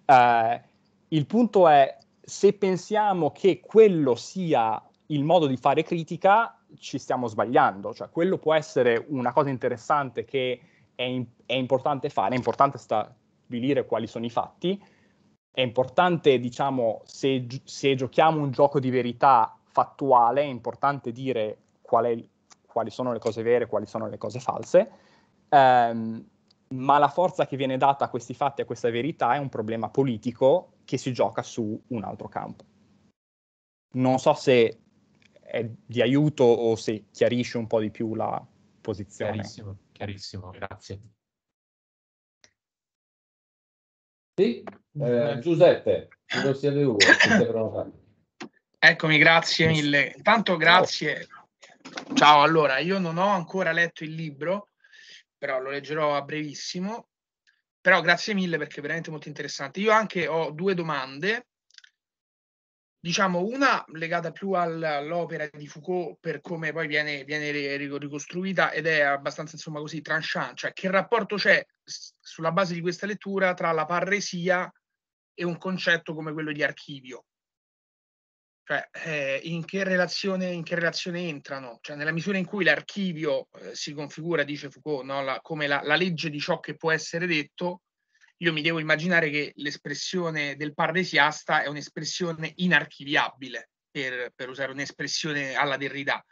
Eh, il punto è se pensiamo che quello sia il modo di fare critica, ci stiamo sbagliando, cioè quello può essere una cosa interessante che è, in, è importante fare, è importante stabilire quali sono i fatti, è importante, diciamo, se, se, giochiamo un gioco di verità fattuale, è importante dire qual è, quali sono le cose vere, e quali sono le cose false, ehm, ma la forza che viene data a questi fatti, a questa verità, è un problema politico che si gioca su un altro campo. Non so se è di aiuto o se chiarisce un po' di più la posizione. Chiarissimo, chiarissimo, grazie. Sì, eh, eh, Giuseppe, dove siete voi? Eccomi, grazie mille. Intanto grazie. Ciao, allora, io non ho ancora letto il libro, però lo leggerò a brevissimo. Però grazie mille perché è veramente molto interessante. Io anche ho due domande, diciamo una legata più all'opera di Foucault per come poi viene, viene ricostruita ed è abbastanza, insomma, così, tranchant, cioè che rapporto c'è sulla base di questa lettura tra la parresia e un concetto come quello di archivio. Cioè, eh, in, che relazione, in che relazione entrano? Cioè, nella misura in cui l'archivio eh, si configura, dice Foucault, no? la, come la, la legge di ciò che può essere detto, io mi devo immaginare che l'espressione del pardesiasta è un'espressione inarchiviabile, per, per usare un'espressione alla Derrida.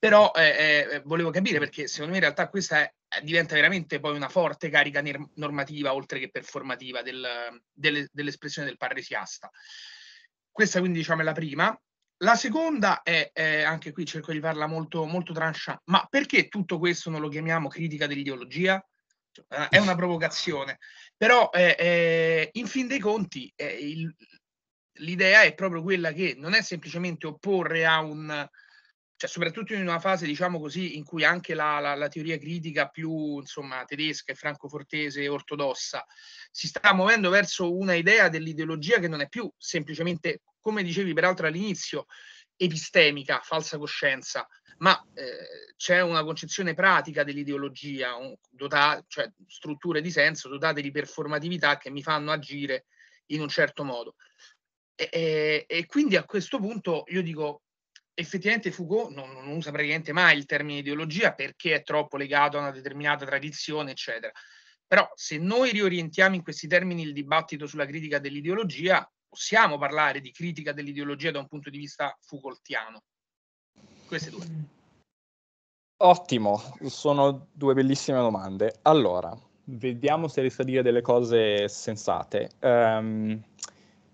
Però eh, eh, eh, volevo capire perché secondo me in realtà questa è, eh, diventa veramente poi una forte carica normativa oltre che performativa del, del, dell'espressione del parresiasta. Questa quindi diciamo è la prima. La seconda è, eh, anche qui cerco di farla molto, molto tranchant, ma perché tutto questo non lo chiamiamo critica dell'ideologia? Cioè, è una provocazione, però eh, eh, in fin dei conti il, l'idea è proprio quella che non è semplicemente opporre a un, cioè, soprattutto in una fase, diciamo così, in cui anche la, la, la teoria critica più insomma, tedesca e francofortese e ortodossa si sta muovendo verso una idea dell'ideologia che non è più semplicemente, come dicevi peraltro all'inizio, epistemica, falsa coscienza, ma eh, c'è una concezione pratica dell'ideologia, un, dota, cioè strutture di senso dotate di performatività che mi fanno agire in un certo modo. E, e, e quindi a questo punto io dico, effettivamente Foucault non, non, usa praticamente mai il termine ideologia perché è troppo legato a una determinata tradizione, eccetera. Però se noi riorientiamo in questi termini il dibattito sulla critica dell'ideologia, possiamo parlare di critica dell'ideologia da un punto di vista Foucaultiano. Queste due. Ottimo, sono due bellissime domande. Allora, vediamo se riesco a dire delle cose sensate. Um,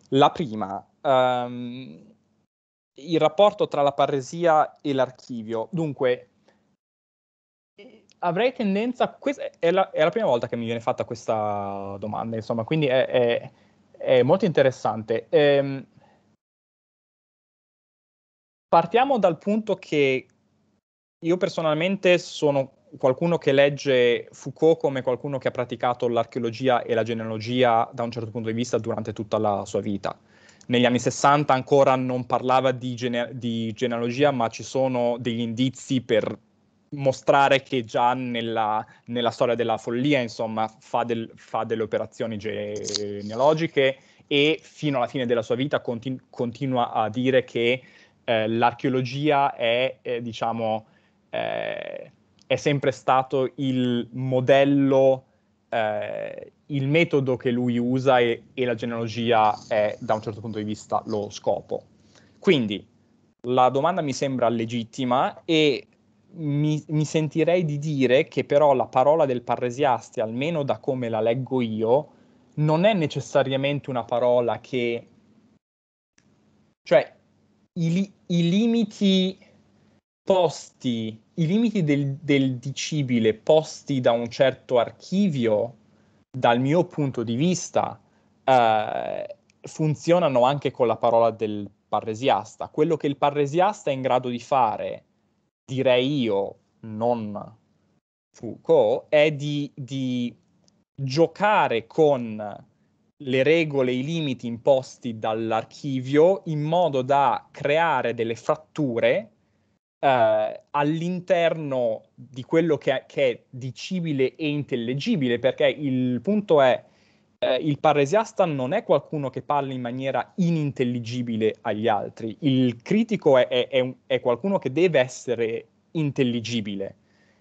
la prima, ehm, il rapporto tra la parresia e l'archivio. Dunque, avrei tendenza. Questa è la, è la, prima volta che mi viene fatta questa domanda, insomma, quindi è, è, è molto interessante. Ehm, partiamo dal punto che io personalmente sono qualcuno che legge Foucault come qualcuno che ha praticato l'archeologia e la genealogia da un certo punto di vista durante tutta la sua vita negli anni 60 ancora non parlava di, gene- di genealogia, ma ci sono degli indizi per mostrare che già nella, nella storia della follia, insomma, fa, del, fa, delle operazioni genealogiche e fino alla fine della sua vita continu- continua a dire che eh, l'archeologia è, eh, diciamo, eh, è sempre stato il modello eh, il metodo che lui usa e, e, la genealogia è da un certo punto di vista lo scopo. Quindi la domanda mi sembra legittima e mi, mi sentirei di dire che però la parola del parresiasti, almeno da come la leggo io, non è necessariamente una parola che... cioè i, li, i limiti posti i limiti del, del, dicibile posti da un certo archivio, dal mio punto di vista, eh, funzionano anche con la parola del parresiasta. Quello che il parresiasta è in grado di fare, direi io, non Foucault, è di, di giocare con le regole, i limiti imposti dall'archivio in modo da creare delle fratture eh, all'interno di quello che è, che è, dicibile e intellegibile, perché il punto è eh, il paresiasta non è qualcuno che parla in maniera inintelligibile agli altri, il critico è, è, è un, qualcuno che deve essere intelligibile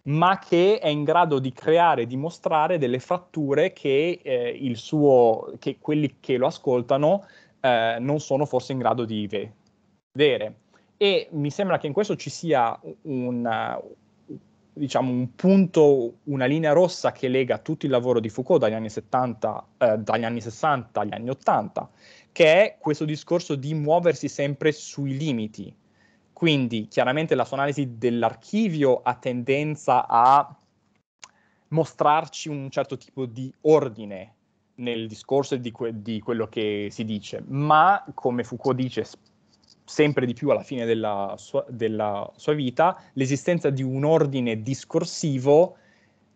ma che è in grado di creare, di mostrare delle fratture che, eh, suo, che quelli che lo ascoltano eh, non sono forse in grado di vedere. E mi sembra che in questo ci sia un, eh, diciamo, un punto, una linea rossa che lega tutto il lavoro di Foucault dagli anni, 70, eh, dagli anni 60 agli anni 80, che è questo discorso di muoversi sempre sui limiti. Quindi chiaramente la sua analisi dell'archivio ha tendenza a mostrarci un certo tipo di ordine nel discorso di, que- di quello che si dice, ma come Foucault dice sempre di più alla fine della sua, della sua vita, l'esistenza di un ordine discorsivo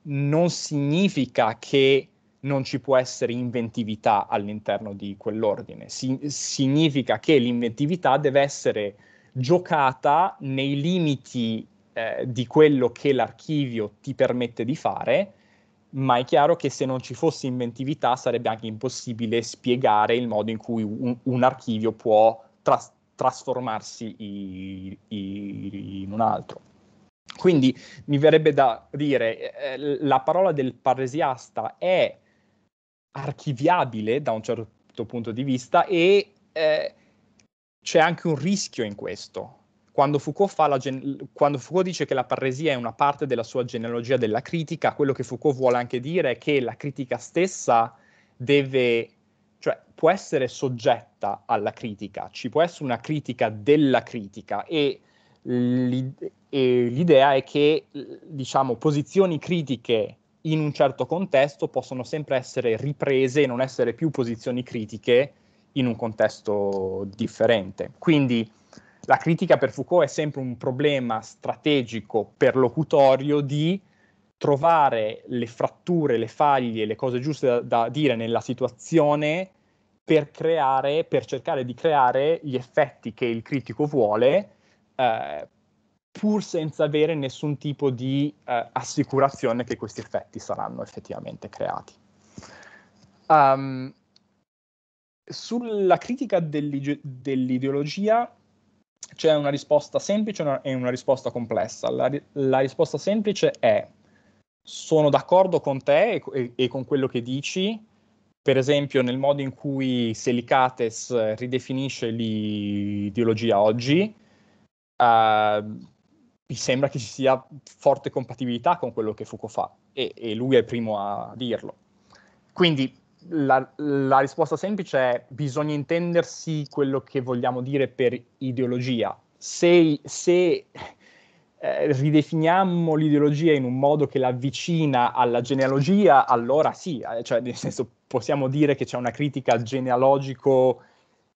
non significa che non ci può essere inventività all'interno di quell'ordine, si- significa che l'inventività deve essere giocata nei limiti eh, di quello che l'archivio ti permette di fare, ma è chiaro che se non ci fosse inventività sarebbe anche impossibile spiegare il modo in cui un, un archivio può tras- trasformarsi i, i, in un altro. Quindi mi verrebbe da dire, eh, la parola del paresiasta è archiviabile da un certo punto di vista e eh, c'è anche un rischio in questo. Quando Foucault, gen- quando Foucault, dice che la parresia è una parte della sua genealogia della critica, quello che Foucault vuole anche dire è che la critica stessa deve cioè può essere soggetta alla critica, ci può essere una critica della critica e, l'ide- e l'idea è che diciamo, posizioni critiche in un certo contesto possono sempre essere riprese e non essere più posizioni critiche in un contesto differente. Quindi la critica per Foucault è sempre un problema strategico perlocutorio di trovare le fratture, le faglie, le cose giuste da, da dire nella situazione per creare, per cercare di creare gli effetti che il critico vuole, eh, pur senza avere nessun tipo di eh, assicurazione che questi effetti saranno effettivamente creati. Um, sulla critica dell'ideologia c'è una risposta semplice e una risposta complessa. La, la risposta semplice è sono d'accordo con te e, e con quello che dici, per esempio nel modo in cui Selicates eh, ridefinisce l'ideologia oggi, eh, mi sembra che ci sia forte compatibilità con quello che Foucault fa e, e lui è il primo a dirlo. Quindi la, la, risposta semplice è bisogna intendersi quello che vogliamo dire per ideologia. Se, se eh, ridefiniamo l'ideologia in un modo che la avvicina alla genealogia, allora sì, eh, cioè nel senso possiamo dire che c'è una critica genealogico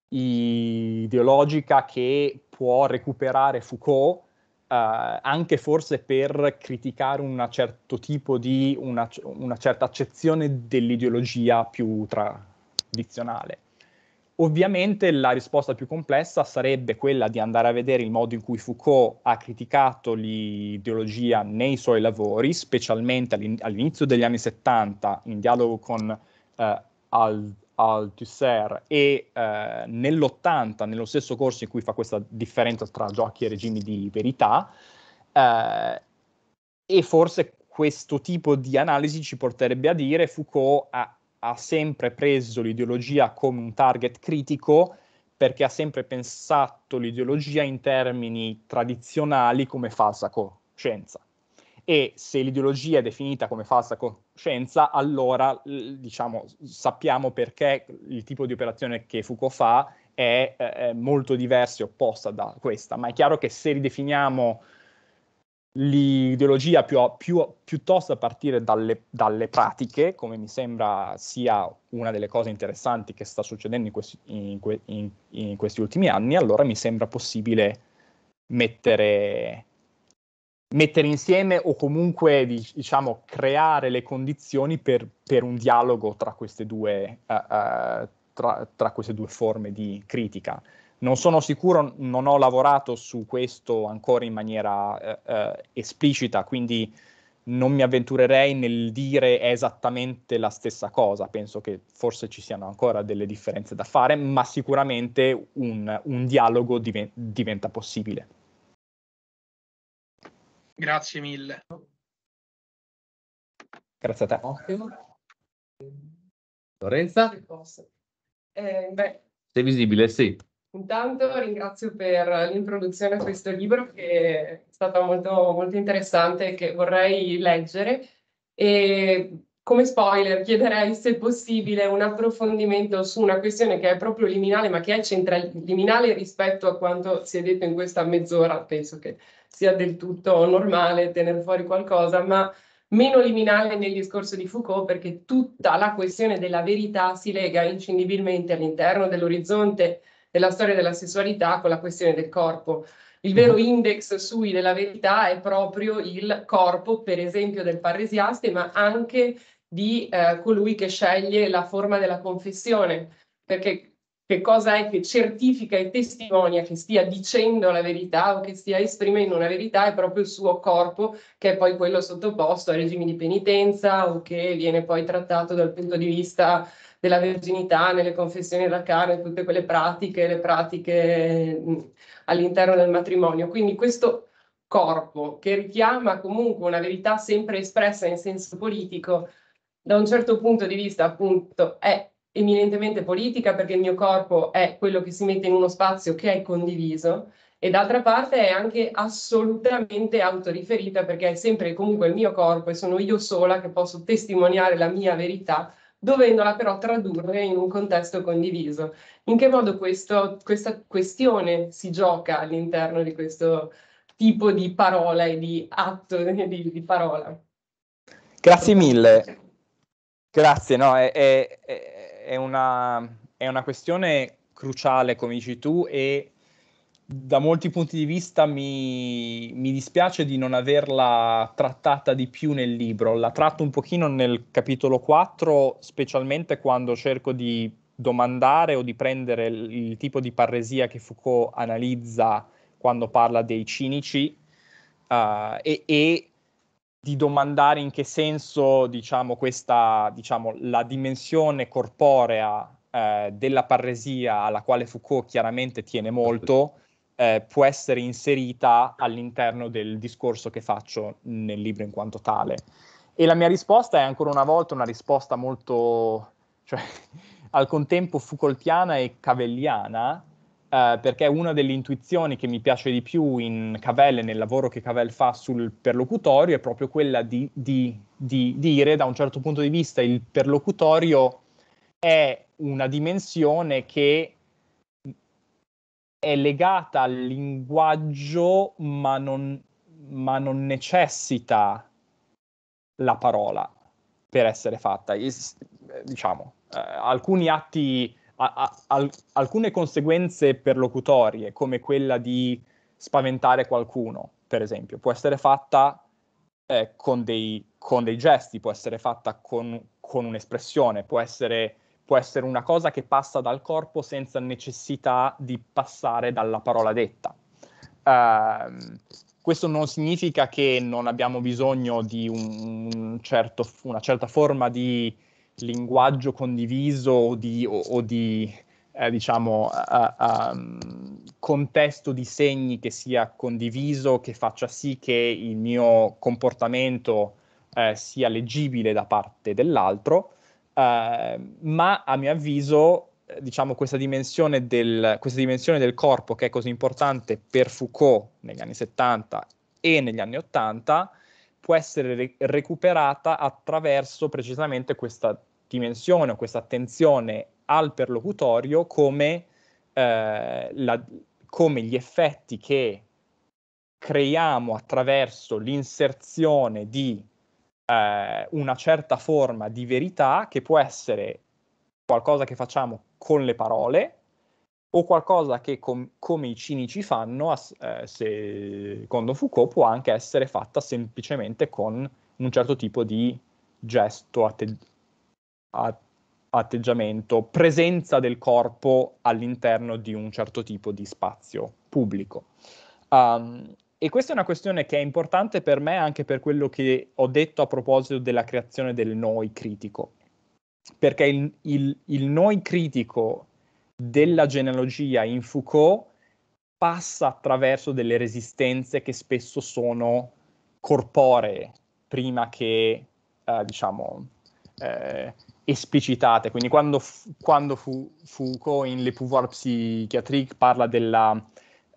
ideologica che può recuperare Foucault eh, anche forse per criticare un certo tipo di una, una certa accezione dell'ideologia più tradizionale. Ovviamente la risposta più complessa sarebbe quella di andare a vedere il modo in cui Foucault ha criticato l'ideologia nei suoi lavori, specialmente all'inizio degli anni 70, in dialogo con eh, Althusser e eh, nell'80, nello stesso corso in cui fa questa differenza tra giochi e regimi di verità, eh, e forse questo tipo di analisi ci porterebbe a dire Foucault ha ha sempre preso l'ideologia come un target critico perché ha sempre pensato l'ideologia in termini tradizionali come falsa coscienza. E se l'ideologia è definita come falsa coscienza, allora diciamo, sappiamo perché il tipo di operazione che Foucault fa è, eh, molto diversa e opposta da questa. Ma è chiaro che se ridefiniamo l'ideologia più, più, piuttosto a partire dalle, dalle, pratiche, come mi sembra sia una delle cose interessanti che sta succedendo in questi, in, in, in questi ultimi anni, allora mi sembra possibile mettere, mettere insieme o comunque diciamo, creare le condizioni per, per un dialogo tra queste, due, uh, uh, tra, tra queste due forme di critica. Non sono sicuro, non ho lavorato su questo ancora in maniera eh, eh, esplicita, quindi non mi avventurerei nel dire esattamente la stessa cosa, penso che forse ci siano ancora delle differenze da fare, ma sicuramente un, un dialogo diven- diventa possibile. Grazie mille. Grazie a te. Ottimo. Lorenza? Eh, Sei visibile, sì. Intanto ringrazio per l'introduzione a questo libro che è stata molto, molto interessante e che vorrei leggere e come spoiler chiederei se possibile un approfondimento su una questione che è proprio liminale ma che è centrale liminale rispetto a quanto si è detto in questa mezz'ora, penso che sia del tutto normale tenere fuori qualcosa, ma meno liminale nel discorso di Foucault perché tutta la questione della verità si lega inscindibilmente all'interno dell'orizzonte della storia della sessualità con la questione del corpo. Il vero mhm. index sui della verità è proprio il corpo, per esempio, del parresiaste, ma anche di eh, colui che sceglie la forma della confessione, perché che cosa è che certifica e testimonia che stia dicendo la verità o che stia esprimendo una verità è proprio il suo corpo, che è poi quello sottoposto a regimi di penitenza o che viene poi trattato dal punto di vista della virginità nelle confessioni da carne, tutte quelle pratiche, le pratiche mm, all'interno del matrimonio. Quindi questo corpo che richiama comunque una verità sempre espressa in senso politico, da un certo punto di vista appunto è eminentemente politica perché il mio corpo è quello che si mette in uno spazio che è condiviso e d'altra parte è anche assolutamente autoriferita perché è sempre comunque il mio corpo e sono io sola che posso testimoniare la mia verità dovendola però tradurre in un contesto condiviso. In che modo questo, questa questione si gioca all'interno di questo tipo di parola e di atto *laughs* di, di parola? Grazie mille. Grazie, no, è, è, è, una, è una questione cruciale, come dici tu, e da molti punti di vista mi, mi, dispiace di non averla trattata di più nel libro. La tratto un pochino nel capitolo 4, specialmente quando cerco di domandare o di prendere il, il tipo di parresia che Foucault analizza quando parla dei cinici uh, e, e, di domandare in che senso diciamo, questa, diciamo, la dimensione corporea eh, della parresia alla quale Foucault chiaramente tiene molto eh, può essere inserita all'interno del discorso che faccio nel libro in quanto tale. E la mia risposta è ancora una volta una risposta molto, cioè, *laughs* al contempo Foucaultiana e Cavelliana, eh, perché una delle intuizioni che mi piace di più in Cavell e nel lavoro che Cavell fa sul perlocutorio è proprio quella di, di, di dire, da un certo punto di vista, il perlocutorio è una dimensione che è legata al linguaggio, ma non, ma non necessita la parola per essere fatta. Diciamo, eh, alcuni atti, a, a, al, alcune conseguenze perlocutorie, come quella di spaventare qualcuno, per esempio, può essere fatta eh, con, dei, con, dei, gesti, può essere fatta con, con un'espressione, può essere può essere una cosa che passa dal corpo senza necessità di passare dalla parola detta. Uh, questo non significa che non abbiamo bisogno di un, un certo, una certa forma di linguaggio condiviso o di, o, o di eh, diciamo, uh, um, contesto di segni che sia condiviso, che faccia sì che il mio comportamento eh, sia leggibile da parte dell'altro, Ehm, ma a mio avviso, diciamo, questa dimensione, del, questa dimensione del corpo che è così importante per Foucault negli anni 70 e negli anni 80 può essere re- recuperata attraverso precisamente questa dimensione o questa attenzione al perlocutorio come, eh, la, come gli effetti che creiamo attraverso l'inserzione di eh, una certa forma di verità che può essere qualcosa che facciamo con le parole o qualcosa che com- come i cinici fanno, eh, secondo Foucault, può anche essere fatta semplicemente con un certo tipo di gesto, atte- atteggiamento, presenza del corpo all'interno di un certo tipo di spazio pubblico. Um, e questa è una questione che è importante per me anche per quello che ho detto a proposito della creazione del noi critico, perché il, il, il noi critico della genealogia in Foucault passa attraverso delle resistenze che spesso sono corporee prima che, eh, diciamo, eh, esplicitate. Quindi quando, quando Foucault in Le pouvoir psychiatrique parla della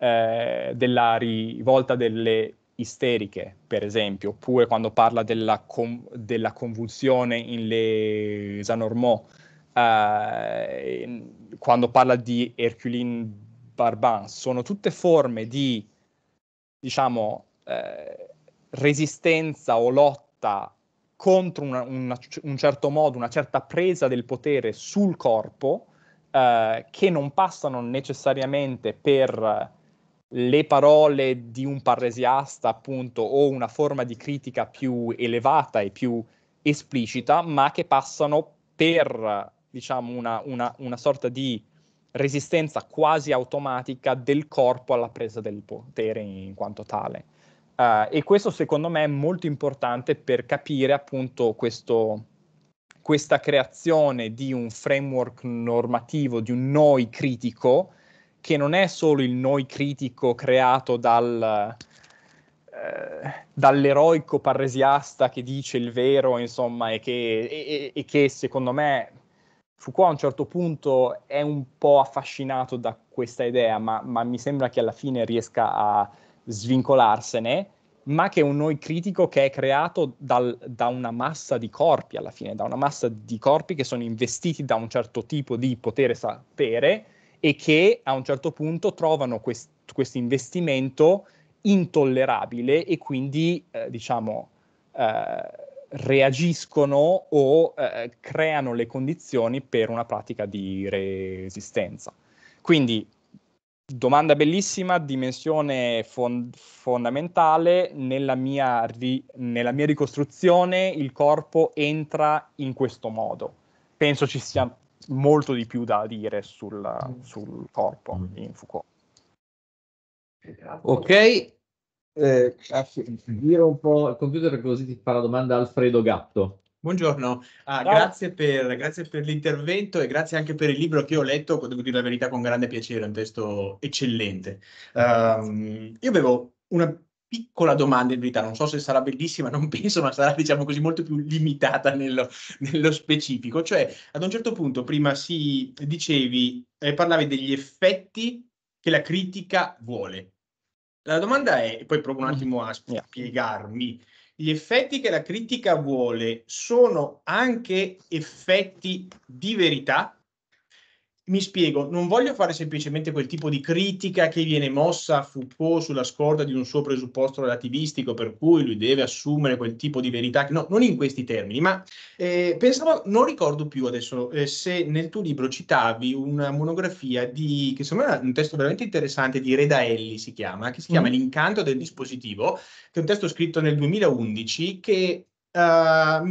eh, della rivolta delle isteriche, per esempio, oppure quando parla della, con, della convulsione in Les Anormaux, eh, quando parla di Herculine Barban, sono tutte forme di, diciamo, eh, resistenza o lotta contro una, una, un certo modo, una certa presa del potere sul corpo, eh, che non passano necessariamente per le parole di un parresiasta, appunto, o una forma di critica più elevata e più esplicita, ma che passano per, diciamo, una, una, una sorta di resistenza quasi automatica del corpo alla presa del potere in quanto tale. Uh, e questo secondo me è molto importante per capire appunto questo, questa creazione di un framework normativo, di un noi critico, che non è solo il noi critico creato dal, eh, dall'eroico parresiasta che dice il vero, insomma, e che, e, e che secondo me Foucault a un certo punto è un po' affascinato da questa idea, ma, ma mi sembra che alla fine riesca a svincolarsene, ma che è un noi critico che è creato dal, da una massa di corpi alla fine, da una massa di corpi che sono investiti da un certo tipo di potere sapere e che a un certo punto trovano questo investimento intollerabile e quindi eh, diciamo eh, reagiscono o eh, creano le condizioni per una pratica di resistenza. Quindi domanda bellissima, dimensione fon- fondamentale, nella mia, ri- nella mia ricostruzione il corpo entra in questo modo penso ci sia molto di più da dire sul, mm. sul corpo mm. in Foucault. Ok, eh, giro un po' il computer così ti fa la domanda Alfredo Gatto. Buongiorno, ah, grazie, per, grazie, per, l'intervento e grazie anche per il libro che ho letto, devo dire la verità con grande piacere, è un testo eccellente. Um, io avevo una piccola domanda in verità, non so se sarà bellissima, non *laughs* penso, ma sarà diciamo così molto più limitata nello, nello specifico, cioè ad un certo punto prima si dicevi, eh, parlavi degli effetti che la critica vuole. La domanda è, e poi provo un mm. attimo a spiegarmi, gli effetti che la critica vuole sono anche effetti di verità, mi spiego, non voglio fare semplicemente quel tipo di critica che viene mossa a Foucault sulla scorta di un suo presupposto relativistico, per cui lui deve assumere quel tipo di verità, no, non in questi termini, ma eh, pensavo, non ricordo più adesso eh, se nel tuo libro citavi una monografia di, che secondo me è un testo veramente interessante, di Redaelli si chiama, che si chiama mm. L'incanto del dispositivo, che è un testo scritto nel 2011 che Uh,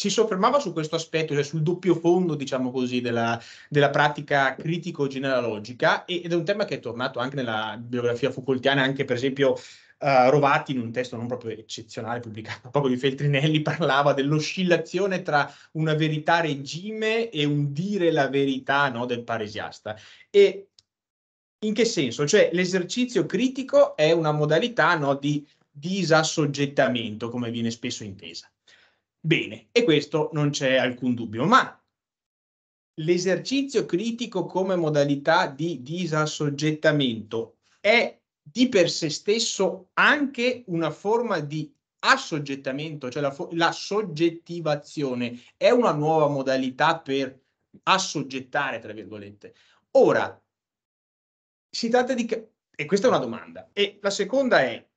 si soffermava su questo aspetto, cioè sul doppio fondo, diciamo così, della, della pratica critico generalogica ed è un tema che è tornato anche nella biografia Foucaultiana, anche per esempio Uh, Rovati, in un testo non proprio eccezionale pubblicato *laughs* proprio di Feltrinelli, parlava dell'oscillazione tra una verità regime e un dire la verità no, del paresiasta. E in che senso? Cioè l'esercizio critico è una modalità no, di disassoggettamento, come viene spesso intesa. Bene, e questo non c'è alcun dubbio, ma l'esercizio critico come modalità di disassoggettamento è di per sé stesso anche una forma di assoggettamento, cioè la, la soggettivazione è una nuova modalità per assoggettare, tra virgolette. Ora, si tratta di... e questa è una domanda. E la seconda è,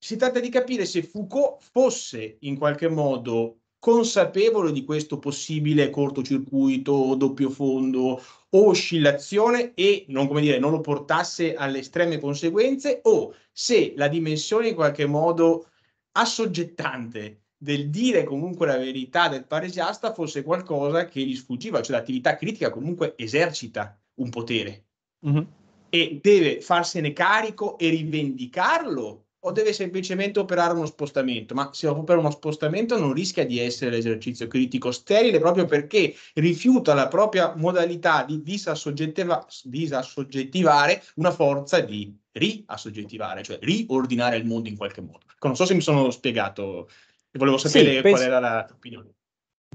si tratta di capire se Foucault fosse in qualche modo consapevole di questo possibile cortocircuito, doppio fondo o oscillazione e non, come dire, non lo portasse alle estreme conseguenze o se la dimensione in qualche modo assoggettante del dire comunque la verità del paresiasta fosse qualcosa che gli sfuggiva, cioè l'attività critica comunque esercita un potere mm-hmm. e deve farsene carico e rivendicarlo o deve semplicemente operare uno spostamento, ma se opera uno spostamento non rischia di essere l'esercizio critico sterile proprio perché rifiuta la propria modalità di disassoggettiva, disassoggettivare una forza di riassoggettivare, cioè riordinare il mondo in qualche modo. Ecco, non so se mi sono spiegato, volevo sapere sì, penso, qual era la tua opinione.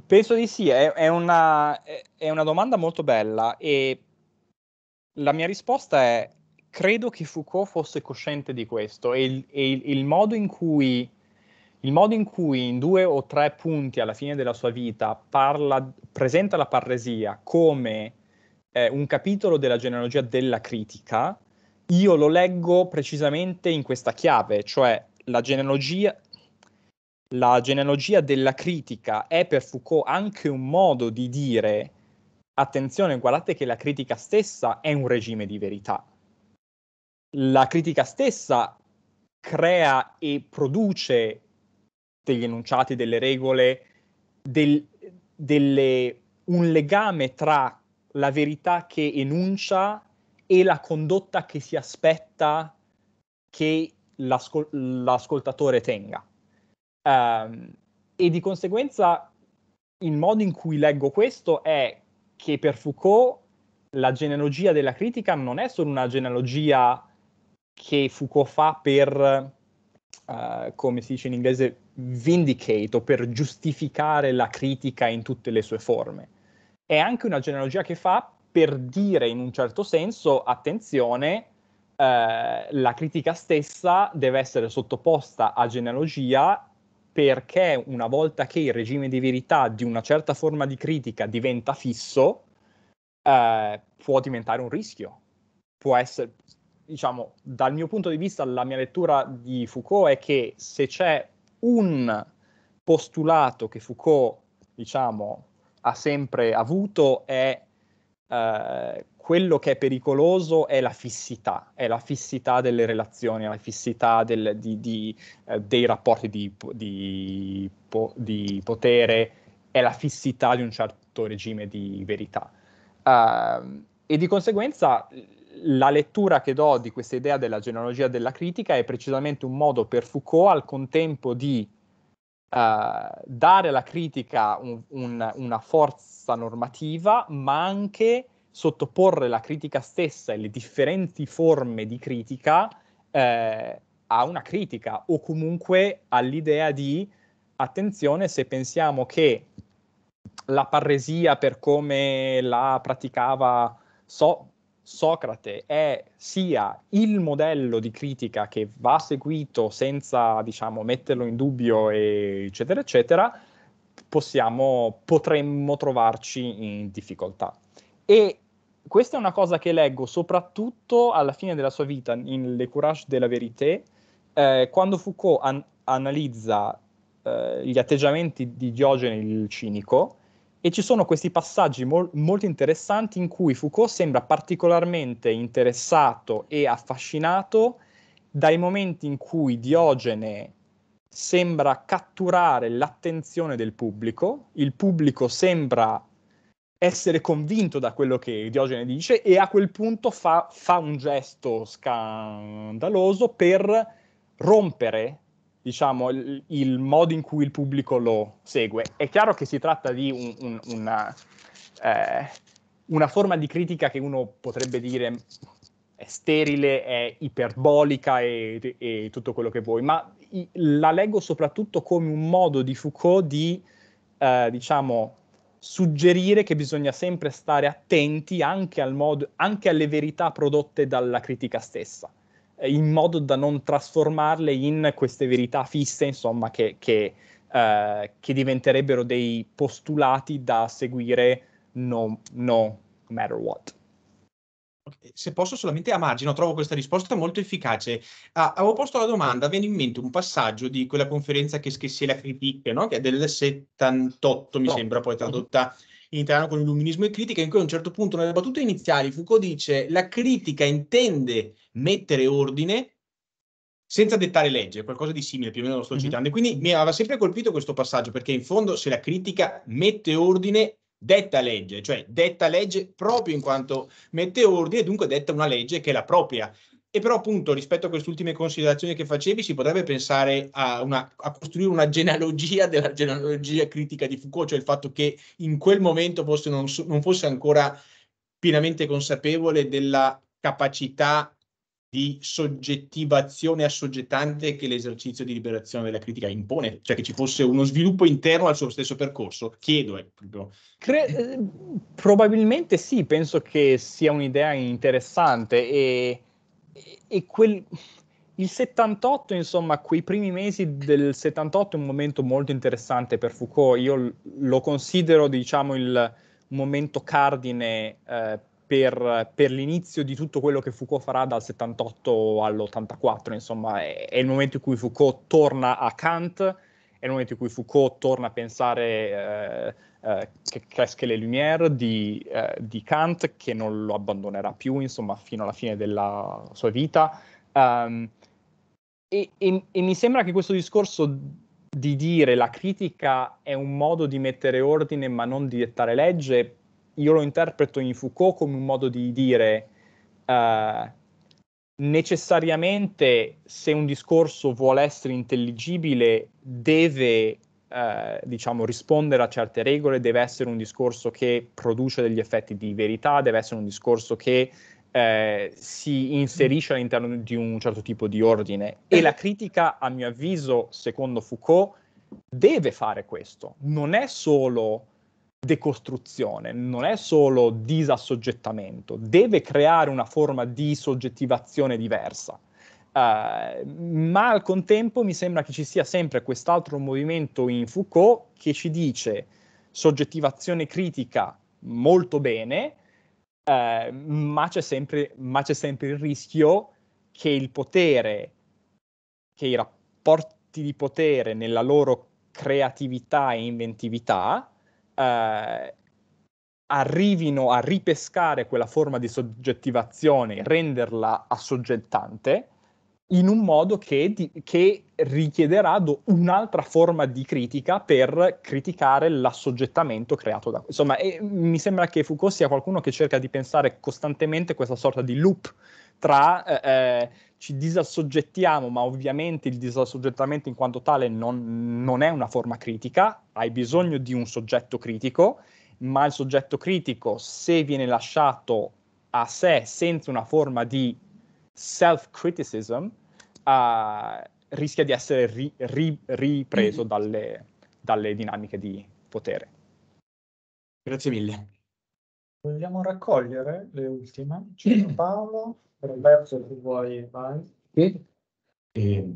Penso di sì, è, è, una, è una domanda molto bella e la mia risposta è credo che Foucault fosse cosciente di questo e, il, e il, il, modo cui, il, modo in cui in due o tre punti alla fine della sua vita parla, presenta la parresia come eh, un capitolo della genealogia della critica, io lo leggo precisamente in questa chiave, cioè la genealogia, la genealogia della critica è per Foucault anche un modo di dire attenzione, guardate che la critica stessa è un regime di verità la critica stessa crea e produce degli enunciati, delle regole, del, delle, un legame tra la verità che enuncia e la condotta che si aspetta che l'ascol- l'ascoltatore tenga. Um, e di conseguenza il modo in cui leggo questo è che per Foucault la genealogia della critica non è solo una genealogia che Foucault fa per, uh, come si dice in inglese, vindicate o per giustificare la critica in tutte le sue forme. È anche una genealogia che fa per dire in un certo senso, attenzione, eh, la critica stessa deve essere sottoposta a genealogia perché una volta che il regime di verità di una certa forma di critica diventa fisso, eh, può diventare un rischio. Essere, diciamo, dal mio punto di vista, la mia lettura di Foucault è che se c'è un postulato che Foucault, diciamo, ha sempre avuto è eh, quello che è pericoloso è la fissità, è la fissità delle relazioni, è la fissità del, di, di, eh, dei rapporti di, di, potere, è la fissità di un certo regime di verità. Uh, e di conseguenza la lettura che do di questa idea della genealogia della critica è precisamente un modo per Foucault al contempo di Uh, dare alla critica un, un, una forza normativa, ma anche sottoporre la critica stessa e le differenti forme di critica eh, a una critica o comunque all'idea di attenzione se pensiamo che la parresia per come la praticava so, Socrate è sia il modello di critica che va seguito senza diciamo, metterlo in dubbio, eccetera, eccetera, possiamo, potremmo trovarci in difficoltà. E questa è una cosa che leggo soprattutto alla fine della sua vita, in Le Courage de la Vérité, eh, quando Foucault an- analizza eh, gli atteggiamenti di Diogene il cinico e ci sono questi passaggi mol- molto interessanti in cui Foucault sembra particolarmente interessato e affascinato dai momenti in cui Diogene sembra catturare l'attenzione del pubblico, il pubblico sembra essere convinto da quello che Diogene dice e a quel punto fa, fa un gesto scandaloso per rompere diciamo, il, il, modo in cui il pubblico lo segue. È chiaro che si tratta di un, un, una, eh, una, forma di critica che uno potrebbe dire è sterile, è iperbolica e, e tutto quello che vuoi, ma i, la leggo soprattutto come un modo di Foucault di, eh, diciamo, suggerire che bisogna sempre stare attenti anche, al modo, anche alle verità prodotte dalla critica stessa eh, in modo da non trasformarle in queste verità fisse, insomma, che, che, eh, che diventerebbero dei postulati da seguire no, no matter what. Eh, se posso solamente a margine, trovo questa risposta molto efficace. Ah, avevo posto la domanda, viene in mente un passaggio di quella conferenza che scrissi la critique, no? che è del 78, mi no. sembra poi tradotta. Mm-hmm iniziarono con illuminismo e critica, in cui a un certo punto, nelle battute iniziali, Foucault dice la critica intende mettere ordine senza dettare legge, qualcosa di simile, più o meno lo sto mm-hmm. citando. E quindi mi aveva sempre colpito questo passaggio, perché in fondo se la critica mette ordine, detta legge, cioè detta legge proprio in quanto mette ordine, dunque detta una legge che è la propria. E però appunto rispetto a queste ultime considerazioni che facevi si potrebbe pensare a, una, a, costruire una genealogia della genealogia critica di Foucault, cioè il fatto che in quel momento fosse, non, non fosse ancora pienamente consapevole della capacità di soggettivazione assoggettante che l'esercizio di liberazione della critica impone, cioè che ci fosse uno sviluppo interno al suo stesso percorso? Chiedo. Eh, Cre- eh, probabilmente sì, penso che sia un'idea interessante e e, quel, il 78, insomma, quei primi mesi del 78 è un momento molto interessante per Foucault. Io lo considero, diciamo, il momento cardine eh, per, per, l'inizio di tutto quello che Foucault farà dal 78 all'84. Insomma, è, è, il momento in cui Foucault torna a Kant, è il momento in cui Foucault torna a pensare. Eh, eh, che Cresche le Lumière di, eh, di, Kant, che non lo abbandonerà più, insomma, fino alla fine della sua vita. Um, e, e, e mi sembra che questo discorso di dire la critica è un modo di mettere ordine ma non di dettare legge, io lo interpreto in Foucault come un modo di dire uh, necessariamente se un discorso vuole essere intelligibile deve eh, diciamo, rispondere a certe regole, deve essere un discorso che produce degli effetti di verità, deve essere un discorso che eh, si inserisce all'interno di un certo tipo di ordine. E la critica, a mio avviso, secondo Foucault, deve fare questo. Non è solo decostruzione, non è solo disassoggettamento, deve creare una forma di soggettivazione diversa. Uh, ma al contempo mi sembra che ci sia sempre quest'altro movimento in Foucault che ci dice soggettivazione critica molto bene, uh, ma, c'è sempre, ma, c'è sempre, il rischio che il potere, che i rapporti di potere nella loro creatività e inventività uh, arrivino a ripescare quella forma di soggettivazione, renderla assoggettante in un modo che, di, che richiederà do, un'altra forma di critica per criticare l'assoggettamento creato da... Insomma, e, mi sembra che Foucault sia qualcuno che cerca di pensare costantemente questa sorta di loop tra eh, eh, ci disassoggettiamo, ma ovviamente il disassoggettamento in quanto tale non, non è una forma critica, hai bisogno di un soggetto critico, ma il soggetto critico, se viene lasciato a sé senza una forma di self-criticism, ha, rischia di essere ri, ri, ripreso mm-hmm. dalle, dalle dinamiche di potere. Grazie mille. Vogliamo raccogliere le ultime? C'è *clears throat* Paolo, Roberto, se vuoi, vai. Eh,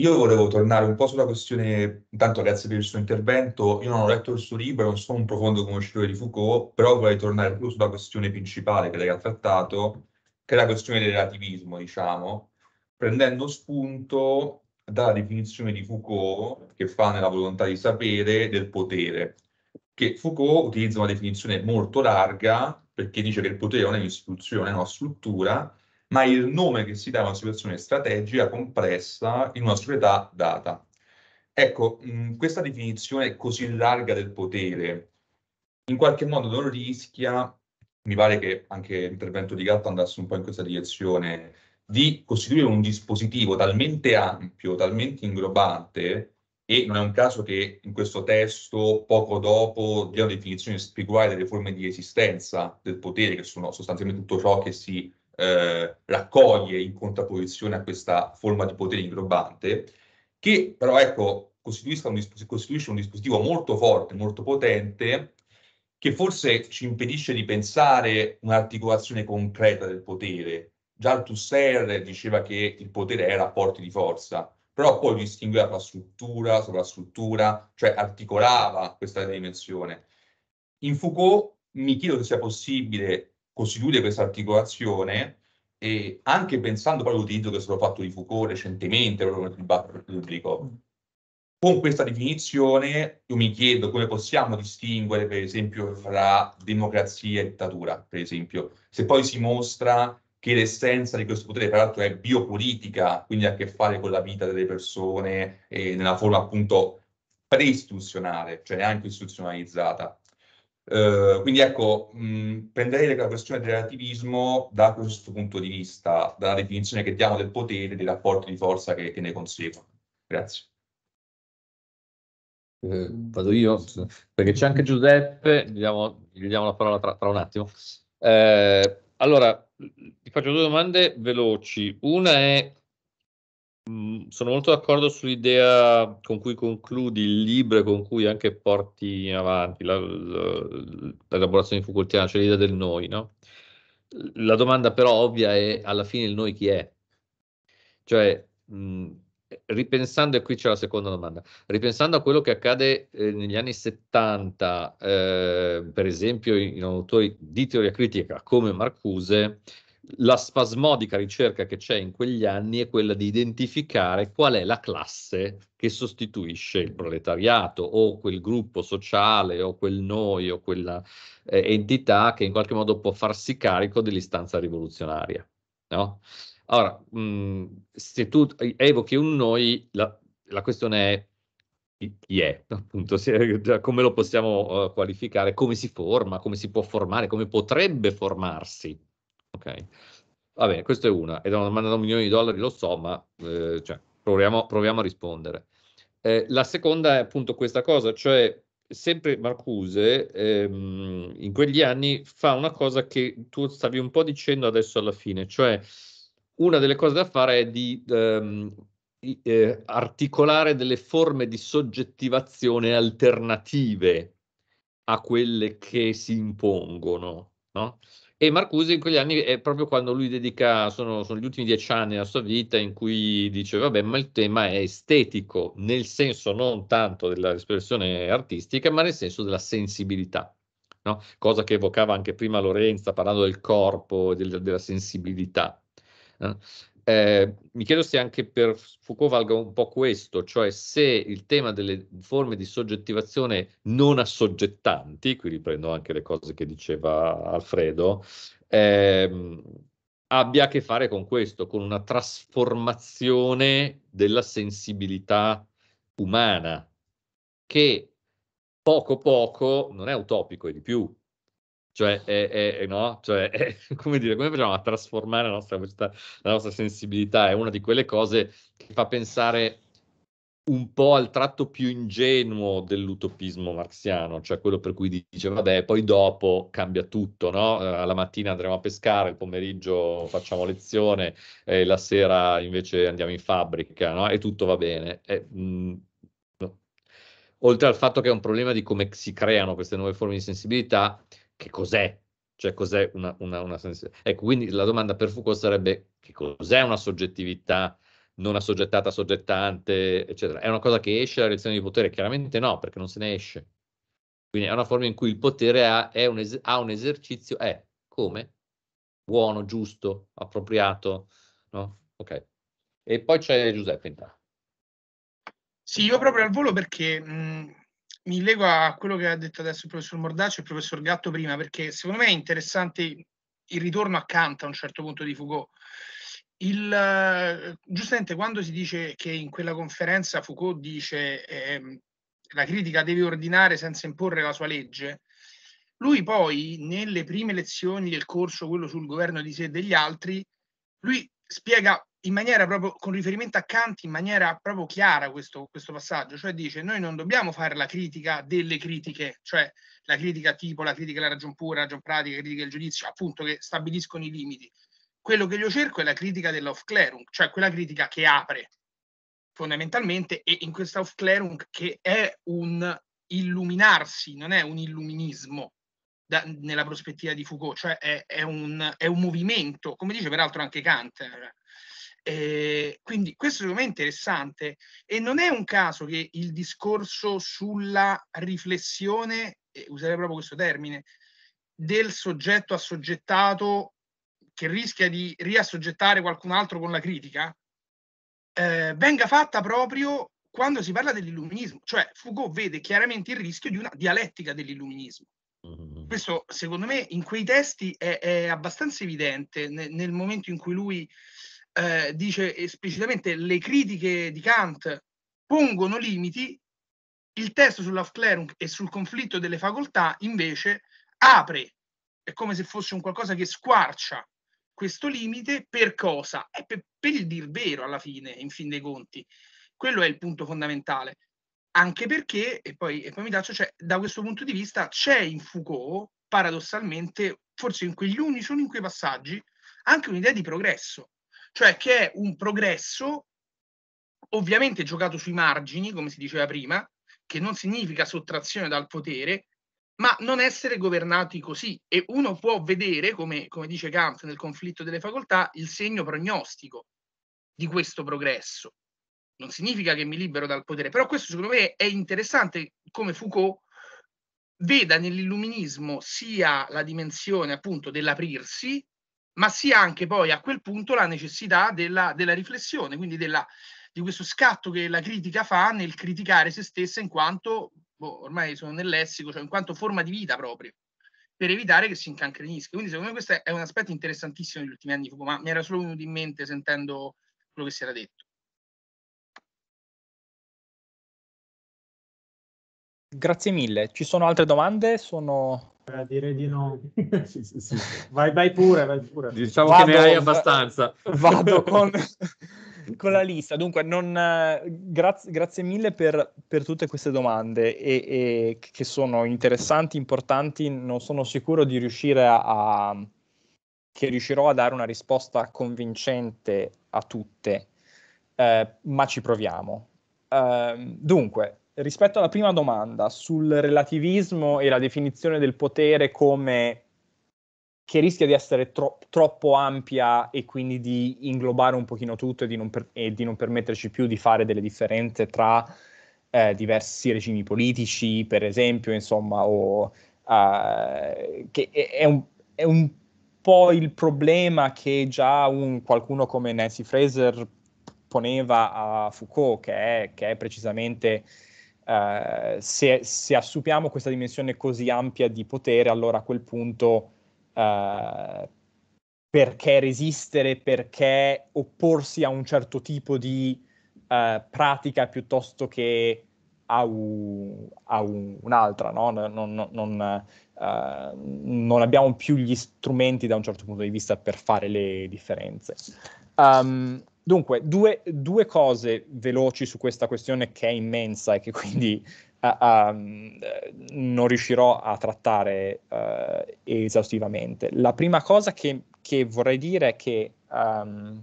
io volevo tornare un po' sulla questione, intanto grazie per il suo intervento, io non ho letto il suo libro, non sono un profondo conoscitore di Foucault, però vorrei tornare più sulla questione principale che lei ha trattato, che è la questione del relativismo, diciamo, prendendo spunto dalla definizione di Foucault che fa nella volontà di sapere del potere, che Foucault utilizza una definizione molto larga perché dice che il potere non è un'istituzione, è una struttura, ma è il nome che si dà a una situazione strategica compressa in una società data. Ecco, mh, mm, questa definizione così larga del potere in qualche modo non rischia, mi pare che anche l'intervento di Gatto andasse un po' in questa direzione, di costituire un dispositivo talmente ampio, talmente inglobante, e non è un caso che in questo testo, poco dopo, dia una definizione spirituale delle forme di esistenza del potere, che sono sostanzialmente tutto ciò che si eh, raccoglie in contrapposizione a questa forma di potere inglobante, che però ecco, un, costituisce un dispositivo molto forte, molto potente, che forse ci impedisce di pensare un'articolazione concreta del potere, Già il Tusser diceva che il potere era rapporti di forza, però poi distingueva fra struttura, sovrastruttura, cioè articolava questa dimensione. In Foucault mi chiedo se sia possibile costituire questa articolazione e anche pensando poi all'utilizzo che è stato fatto di Foucault recentemente proprio nel dibattito pubblico. Con questa definizione io mi chiedo come possiamo distinguere per esempio fra democrazia e dittatura, per esempio, se poi si mostra che l'essenza di questo potere peraltro è biopolitica, quindi ha a che fare con la vita delle persone e nella forma appunto preistituzionale, cioè neanche istituzionalizzata. Eh, quindi ecco, mh, prenderei la questione del relativismo da questo punto di vista, dalla definizione che diamo del potere e dei rapporti di forza che, che ne conseguono. Grazie. Eh, vado io, perché c'è anche Giuseppe, gli diamo, gli diamo la parola tra, tra un attimo. Eh, allora, ti faccio due domande veloci. Una è, mm, sono molto d'accordo sull'idea con cui concludi il libro e con cui anche porti avanti la, la, l'elaborazione di Foucaultiana, cioè l'idea del noi, no? La domanda però ovvia è, alla fine il noi chi è? Cioè, mh, mm, ripensando, e qui c'è la seconda domanda, ripensando a quello che accade eh, negli anni 70, eh, per esempio in autori di teoria critica come Marcuse, la spasmodica ricerca che c'è in quegli anni è quella di identificare qual è la classe che sostituisce il proletariato o quel gruppo sociale o quel noi o quella eh, entità che in qualche modo può farsi carico dell'istanza rivoluzionaria. No? Allora, mh, mhmm, se tu eh, evochi un noi, la, la questione è chi è, *laughs* appunto, se, come lo possiamo uh, qualificare, come si forma, come si può formare, come potrebbe formarsi. Ok, va bene, questa è una, ed è una domanda da un milione di dollari, lo so, ma eh, cioè, proviamo, proviamo, a rispondere. Eh, la seconda è appunto questa cosa, cioè sempre Marcuse ehm, in quegli anni fa una cosa che tu stavi un po' dicendo adesso alla fine, cioè una delle cose da fare è di ehm, eh, articolare delle forme di soggettivazione alternative a quelle che si impongono. No? E Marcuse in quegli anni è proprio quando lui dedica, sono, sono, gli ultimi dieci anni della sua vita in cui dice, vabbè, ma il tema è estetico, nel senso non tanto dell'espressione artistica, ma nel senso della sensibilità, no? cosa che evocava anche prima Lorenza parlando del corpo e del, della sensibilità. Eh, eh, mi chiedo se anche per Foucault valga un po' questo, cioè se il tema delle forme di soggettivazione non assoggettanti, qui riprendo anche le cose che diceva Alfredo, eh, abbia a che fare con questo, con una trasformazione della sensibilità umana che poco poco, non è utopico, è di più, cioè, è, è, no? cioè è, *laughs* come dire, come facciamo a trasformare la nostra, la nostra sensibilità? È una di quelle cose che fa pensare un po' al tratto più ingenuo dell'utopismo marxiano, cioè quello per cui dice vabbè, poi dopo cambia tutto, no? Eh, alla mattina andremo a pescare, il pomeriggio facciamo lezione, eh, la sera invece andiamo in fabbrica, no? E tutto va bene. E, mh, mm, no. Oltre al fatto che è un problema di come si creano queste nuove forme di sensibilità, che cos'è? Cioè cos'è una, una, una sensibilità? Ecco, quindi la domanda per Foucault sarebbe che cos'è una soggettività non assoggettata, soggettante, eccetera? È una cosa che esce dalla relazione di potere? Chiaramente no, perché non se ne esce. Quindi è una forma in cui il potere ha, un, es- ha un, esercizio, è come? Buono, giusto, appropriato, no? Ok. E poi c'è Giuseppe intanto. Sì, io proprio al volo perché mh, mi lego a quello che ha detto adesso il professor Mordaci e il professor Gatto prima, perché secondo me è interessante il ritorno a Kant a un certo punto di Foucault. Il, eh, giustamente quando si dice che in quella conferenza Foucault dice eh, la critica deve ordinare senza imporre la sua legge, lui poi nelle prime lezioni del corso, quello sul governo di sé e degli altri, lui spiega in maniera proprio con riferimento a Kant in maniera proprio chiara questo, questo, passaggio, cioè dice noi non dobbiamo fare la critica delle critiche, cioè la critica tipo, la critica della ragion pura, la ragion pratica, la critica del giudizio, appunto che stabiliscono i limiti. Quello che io cerco è la critica dell'off clerum, cioè quella critica che apre fondamentalmente e in questa off clerum che è un illuminarsi, non è un illuminismo, da, nella prospettiva di Foucault, cioè è, è, un, è, un, movimento, come dice peraltro anche Kant, eh, eh, quindi questo secondo me è interessante e non è un caso che il discorso sulla riflessione, eh, userei proprio questo termine, del soggetto assoggettato che rischia di riassoggettare qualcun altro con la critica, eh, venga fatta proprio quando si parla dell'illuminismo. Cioè Foucault vede chiaramente il rischio di una dialettica dell'illuminismo. Mm-hmm. Questo secondo me in quei testi è, è abbastanza evidente nel, nel momento in cui lui eh, dice esplicitamente le critiche di Kant pongono limiti, il testo sull'Aufklärung e sul conflitto delle facoltà invece apre, è come se fosse un qualcosa che squarcia questo limite per cosa? È per, per il dir vero alla fine, in fin dei conti. Quello è il punto fondamentale. Anche perché, e poi, e poi mi taccio, cioè, da questo punto di vista c'è in Foucault, paradossalmente, forse in quegli unici, in quei passaggi, anche un'idea di progresso cioè che è un progresso ovviamente giocato sui margini, come si diceva prima, che non significa sottrazione dal potere, ma non essere governati così. E uno può vedere, come, come dice Kant nel conflitto delle facoltà, il segno prognostico di questo progresso. Non significa che mi libero dal potere, però questo secondo me è interessante come Foucault veda nell'illuminismo sia la dimensione appunto dell'aprirsi ma sia anche poi a quel punto la necessità della, della riflessione, quindi della, di questo scatto che la critica fa nel criticare se stessa in quanto, boh, ormai sono nel lessico, cioè in quanto forma di vita proprio, per evitare che si incancrenisca. Quindi secondo me questo è un aspetto interessantissimo degli ultimi anni di Foucault, ma mi era solo venuto in mente sentendo quello che si era detto. Grazie mille. Ci sono altre domande? Sono eh, direi di no. *laughs* sì, sì, sì. Vai, vai, pure, vai pure. Diciamo vado, che ne hai abbastanza. *laughs* Vado con, *laughs* con la lista. Dunque, non, eh, grazie, grazie mille per, per, tutte queste domande e, e, che sono interessanti, importanti. Non sono sicuro di riuscire a, a che riuscirò a dare una risposta convincente a tutte, eh, ma ci proviamo. Uh, dunque, rispetto alla prima domanda sul relativismo e la definizione del potere come che rischia di essere tro- troppo ampia e quindi di inglobare un pochino tutto e di non, per- e di non permetterci più di fare delle differenze tra eh, diversi regimi politici, per esempio, insomma, o, uh, che è un, è un, po' il problema che già un, qualcuno come Nancy Fraser poneva a Foucault, che è, che è precisamente eh, se, se, assumiamo questa dimensione così ampia di potere, allora a quel punto eh, perché resistere, perché opporsi a un certo tipo di eh, pratica piuttosto che a, un, a un, un'altra, no? non, non, non, eh, non, abbiamo più gli strumenti da un certo punto di vista per fare le differenze. Um, Dunque, due, due, cose veloci su questa questione che è immensa e che quindi uh, uh, non riuscirò a trattare uh, esaustivamente. La prima cosa che, che vorrei dire è che um,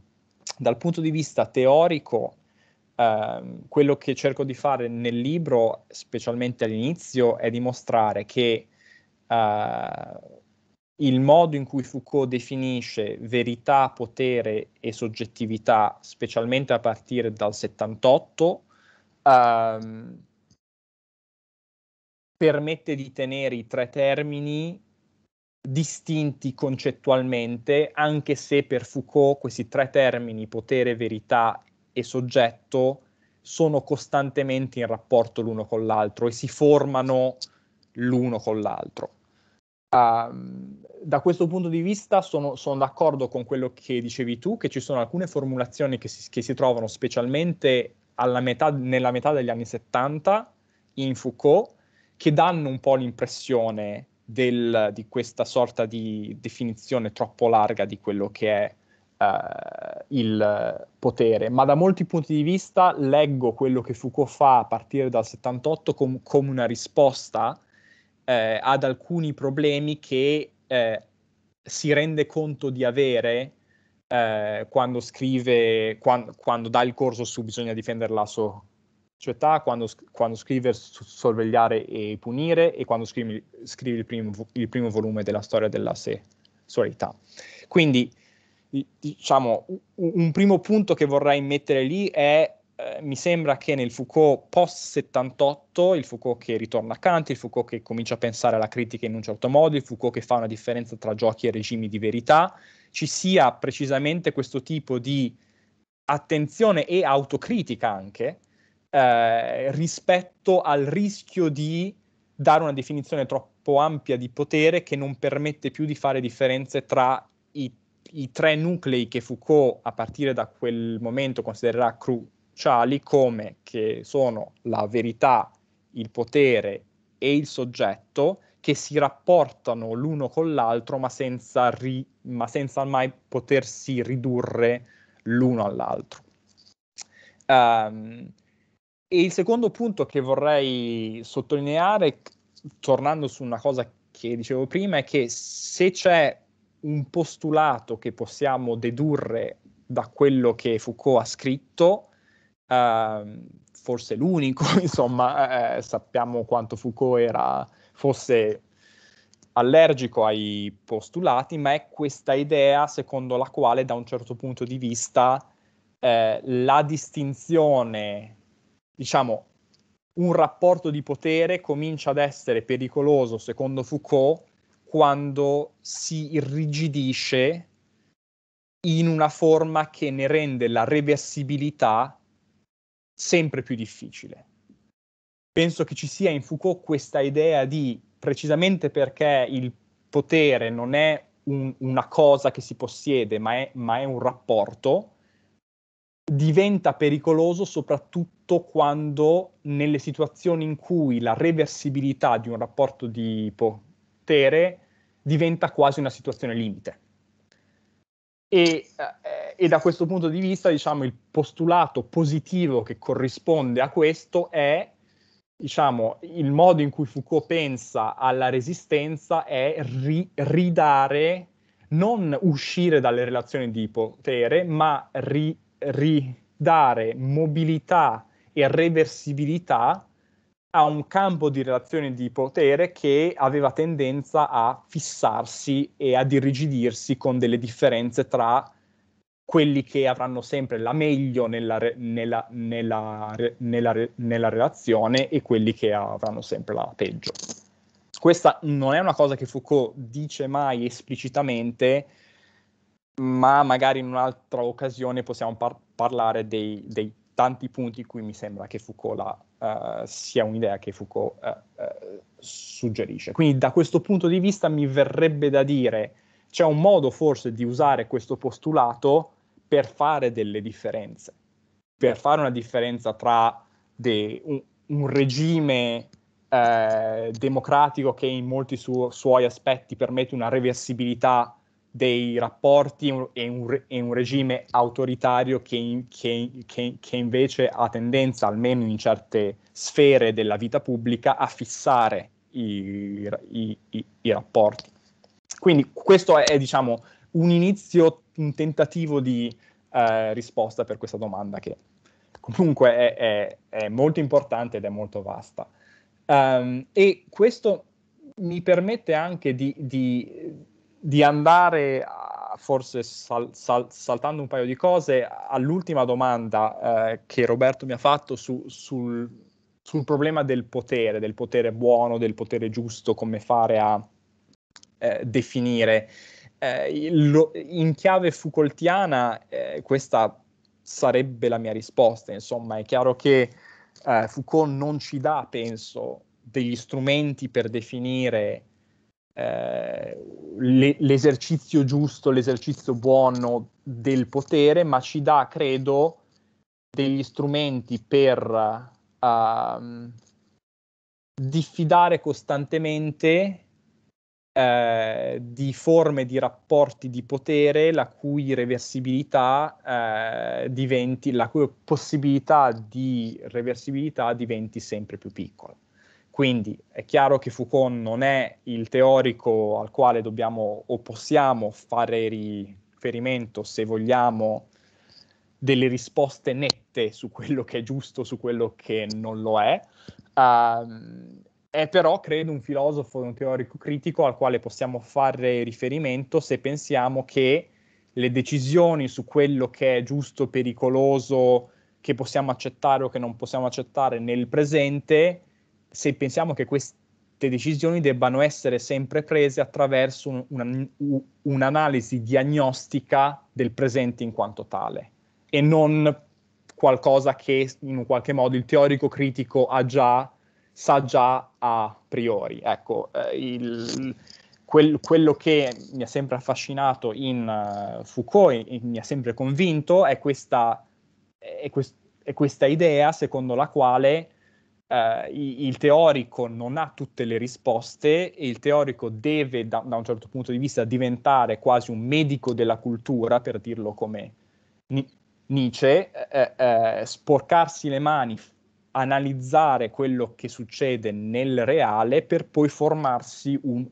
dal punto di vista teorico, ehm, quello che cerco di fare nel libro, specialmente all'inizio, è dimostrare che eh, il modo in cui Foucault definisce verità, potere e soggettività, specialmente a partire dal 78, ehm, permette di tenere i tre termini distinti concettualmente, anche se per Foucault questi tre termini, potere, verità e soggetto, sono costantemente in rapporto l'uno con l'altro e si formano l'uno con l'altro. Um, da questo punto di vista sono, sono, d'accordo con quello che dicevi tu, che ci sono alcune formulazioni che si, che si trovano specialmente metà, nella metà degli anni 70 in Foucault, che danno un po' l'impressione del, di questa sorta di definizione troppo larga di quello che è uh, il potere, ma da molti punti di vista leggo quello che Foucault fa a partire dal 78 come una risposta eh, ad alcuni problemi che eh, si rende conto di avere eh, quando scrive, quando, quando, dà il corso su bisogna difendere la società, quando, quando scrive su sorvegliare e punire e quando scrive, scrive il, primo, il primo volume della storia della sessualità. Quindi diciamo un primo punto che vorrei mettere lì è eh, mi sembra che nel Foucault post-78, il Foucault che ritorna a Kant, il Foucault che comincia a pensare alla critica in un certo modo, il Foucault che fa una differenza tra giochi e regimi di verità, ci sia precisamente questo tipo di attenzione e autocritica anche eh, rispetto al rischio di dare una definizione troppo ampia di potere che non permette più di fare differenze tra i, i tre nuclei che Foucault, a partire da quel momento, considererà cru- sociali come che sono la verità, il potere e il soggetto che si rapportano l'uno con l'altro ma senza, ri- ma senza mai potersi ridurre l'uno all'altro. Um, e il secondo punto che vorrei sottolineare, tornando su una cosa che dicevo prima, è che se c'è un postulato che possiamo dedurre da quello che Foucault ha scritto, eh, forse l'unico, *laughs* insomma, eh, eh, sappiamo quanto Foucault era, fosse allergico ai postulati, ma è questa idea secondo la quale da un certo punto di vista eh, la distinzione, diciamo, un rapporto di potere comincia ad essere pericoloso, secondo Foucault, quando si irrigidisce in una forma che ne rende la reversibilità sempre più difficile. Penso che ci sia in Foucault questa idea di, precisamente perché il potere non è un, una cosa che si possiede, ma è, ma è un rapporto, diventa pericoloso soprattutto quando nelle situazioni in cui la reversibilità di un rapporto di potere diventa quasi una situazione limite. E, eh, e, da questo punto di vista, diciamo, il postulato positivo che corrisponde a questo è, diciamo, il modo in cui Foucault pensa alla resistenza è ri- ridare, non uscire dalle relazioni di potere, ma ri- ridare mobilità e reversibilità a un campo di relazione di potere che aveva tendenza a fissarsi e ad irrigidirsi con delle differenze tra quelli che avranno sempre la meglio nella, nella, nella, nella relazione e quelli che avranno sempre la peggio. Questa non è una cosa che Foucault dice mai esplicitamente, ma magari in un'altra occasione possiamo par- parlare dei, dei tanti punti in cui mi sembra che Foucault la eh, sia un'idea che Foucault uh, suggerisce. Quindi da questo punto di vista mi verrebbe da dire c'è un modo forse di usare questo postulato per fare delle differenze, per fare una differenza tra de, un, un, regime eh, democratico che in molti su, suoi aspetti permette una reversibilità dei rapporti e un, e un regime autoritario che, che, che, che, invece ha tendenza, almeno in certe sfere della vita pubblica, a fissare i, i, i, i rapporti. Quindi questo è, diciamo, un inizio, un tentativo di eh, risposta per questa domanda che comunque è, è, è molto importante ed è molto vasta. Um, e questo mi permette anche di, di di andare a, forse sal, sal, saltando un paio di cose all'ultima domanda eh, che Roberto mi ha fatto su, sul, sul, problema del potere, del potere buono, del potere giusto, come fare a eh, definire. Eh, lo, in chiave Foucaultiana eh, questa sarebbe la mia risposta, insomma è chiaro che eh, Foucault non ci dà, penso, degli strumenti per definire eh, le, l'esercizio giusto, l'esercizio buono del potere, ma ci dà, credo, degli strumenti per uh, diffidare costantemente eh, di forme di rapporti di potere la cui reversibilità eh, diventi, la cui possibilità di reversibilità diventi sempre più piccola. Quindi è chiaro che Foucault non è il teorico al quale dobbiamo o possiamo fare riferimento se vogliamo delle risposte nette su quello che è giusto, su quello che non lo è. Uh, è però, credo, un filosofo, un teorico critico al quale possiamo fare riferimento se pensiamo che le decisioni su quello che è giusto, pericoloso, che possiamo accettare o che non possiamo accettare nel presente se pensiamo che queste decisioni debbano essere sempre prese attraverso un, un, un'analisi diagnostica del presente in quanto tale e non qualcosa che in un qualche modo il teorico critico ha già, sa già a priori. Ecco, eh, il, quel, quello che mi ha sempre affascinato in uh, Foucault e mi ha sempre convinto è questa, è, quest, è questa idea secondo la quale Uh, il teorico non ha tutte le risposte e il teorico deve, da, da, un certo punto di vista, diventare quasi un medico della cultura, per dirlo come Nietzsche, eh, eh, sporcarsi le mani, analizzare quello che succede nel reale per poi formarsi un,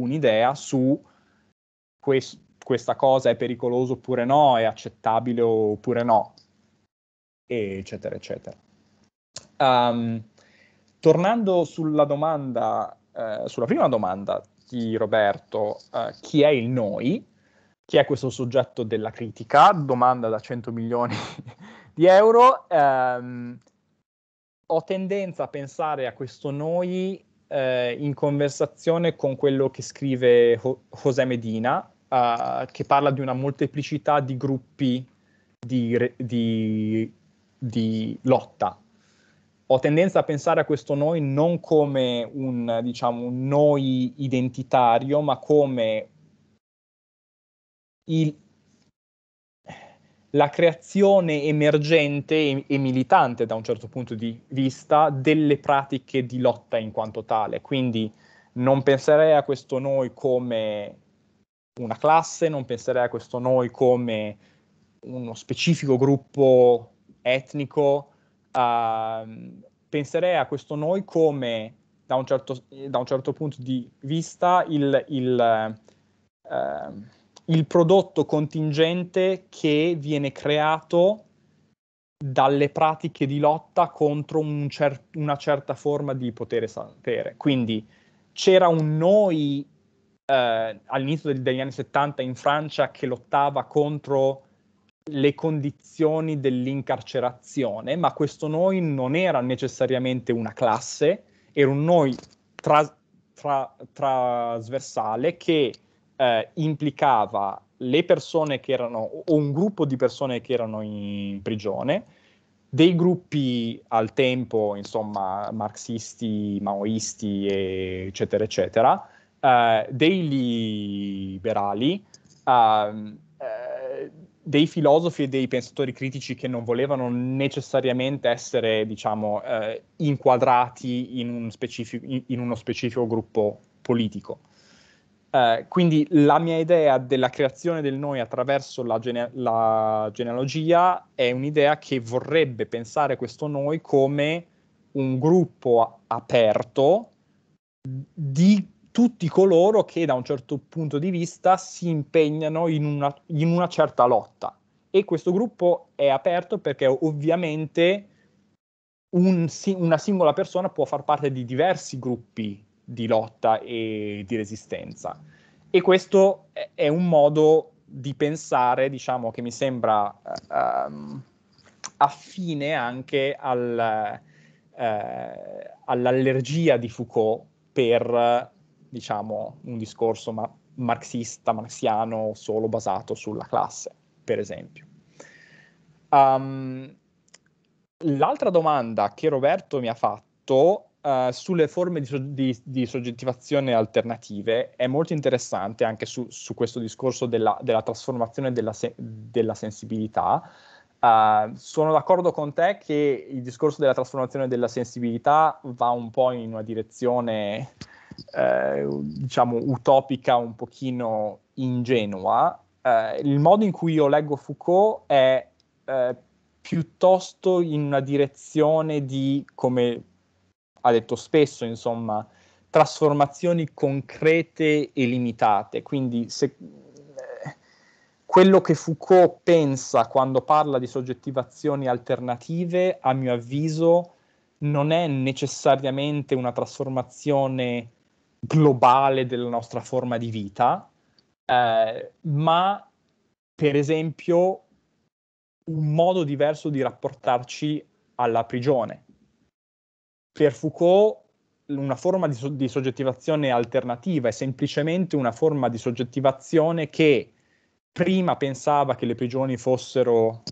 un'idea su questo questa cosa è pericolosa oppure no, è accettabile oppure no, eccetera, eccetera. Um, Tornando sulla domanda, eh, sulla prima domanda di Roberto, eh, chi è il noi? Chi è questo soggetto della critica? Domanda da 100 milioni *laughs* di euro. Eh, ho tendenza a pensare a questo noi eh, in conversazione con quello che scrive jo- José Medina, eh, che parla di una molteplicità di gruppi di, re- di, di lotta ho tendenza a pensare a questo noi non come un, diciamo, un noi identitario, ma come il, la creazione emergente e, e, militante da un certo punto di vista delle pratiche di lotta in quanto tale. Quindi non penserei a questo noi come una classe, non penserei a questo noi come uno specifico gruppo etnico, uh, penserei a questo noi come, da un certo, da un certo punto di vista, il, il, uh, il prodotto contingente che viene creato dalle pratiche di lotta contro un cer- una certa forma di potere sapere. Quindi c'era un noi eh, all'inizio degli anni 70 in Francia che lottava contro le condizioni dell'incarcerazione, ma questo noi non era necessariamente una classe, era un noi tra, tra, trasversale che eh, implicava le persone che erano, o un gruppo di persone che erano in prigione, dei gruppi al tempo, insomma, marxisti, maoisti, eccetera, eccetera, eh, dei liberali, eh, dei filosofi e dei pensatori critici che non volevano necessariamente essere, diciamo, eh, inquadrati in, un specific- in, uno specifico gruppo politico. Eh, quindi la mia idea della creazione del noi attraverso la, gene- la genealogia è un'idea che vorrebbe pensare questo noi come un gruppo a- aperto di tutti coloro che da un certo punto di vista si impegnano in una, in una certa lotta. E questo gruppo è aperto perché ovviamente un, una singola persona può far parte di diversi gruppi di lotta e di resistenza. E questo è un modo di pensare, diciamo, che mi sembra um, affine anche al, uh, all'allergia di Foucault per diciamo, un discorso ma- marxista, marxiano, solo basato sulla classe, per esempio. Um, l'altra domanda che Roberto mi ha fatto uh, sulle forme di, so- di, di, soggettivazione alternative è molto interessante anche su, su questo discorso della, della trasformazione della, se- della sensibilità. Uh, sono d'accordo con te che il discorso della trasformazione della sensibilità va un po' in una direzione eh, diciamo utopica un pochino ingenua, eh, il modo in cui io leggo Foucault è eh, piuttosto in una direzione di, come ha detto spesso, insomma, trasformazioni concrete e limitate. Quindi se, eh, quello che Foucault pensa quando parla di soggettivazioni alternative, a mio avviso, non è necessariamente una trasformazione globale della nostra forma di vita, eh, ma per esempio un modo diverso di rapportarci alla prigione. Per Foucault una forma di, so- di soggettivazione alternativa è semplicemente una forma di soggettivazione che prima pensava che le prigioni fossero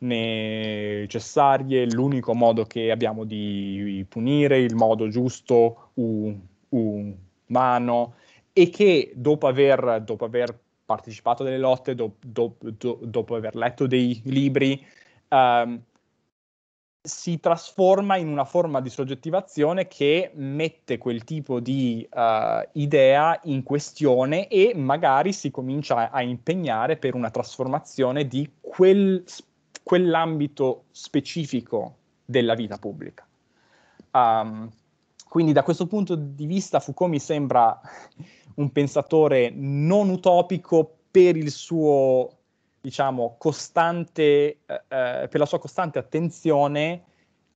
necessarie, l'unico modo che abbiamo di punire, il modo giusto, un, un, mano e che dopo aver, dopo aver partecipato a delle lotte, do, do, do, dopo aver letto dei libri, ehm, si trasforma in una forma di soggettivazione che mette quel tipo di uh, idea in questione e magari si comincia a, a impegnare per una trasformazione di quel, quell'ambito specifico della vita pubblica. Um, quindi da questo punto di vista Foucault mi sembra un pensatore non utopico per il suo, diciamo, costante, eh, eh, per la sua costante attenzione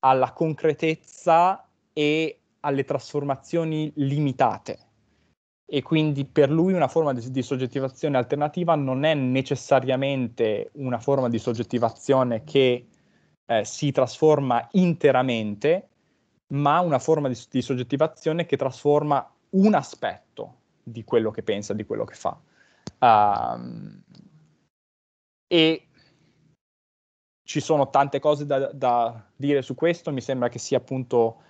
alla concretezza e alle trasformazioni limitate. E quindi per lui una forma di, di soggettivazione alternativa non è necessariamente una forma di soggettivazione che eh, si trasforma interamente, ma una forma di, di soggettivazione che trasforma un aspetto di quello che pensa, di quello che fa. Um, e ci sono tante cose da, da, dire su questo, mi sembra che sia appunto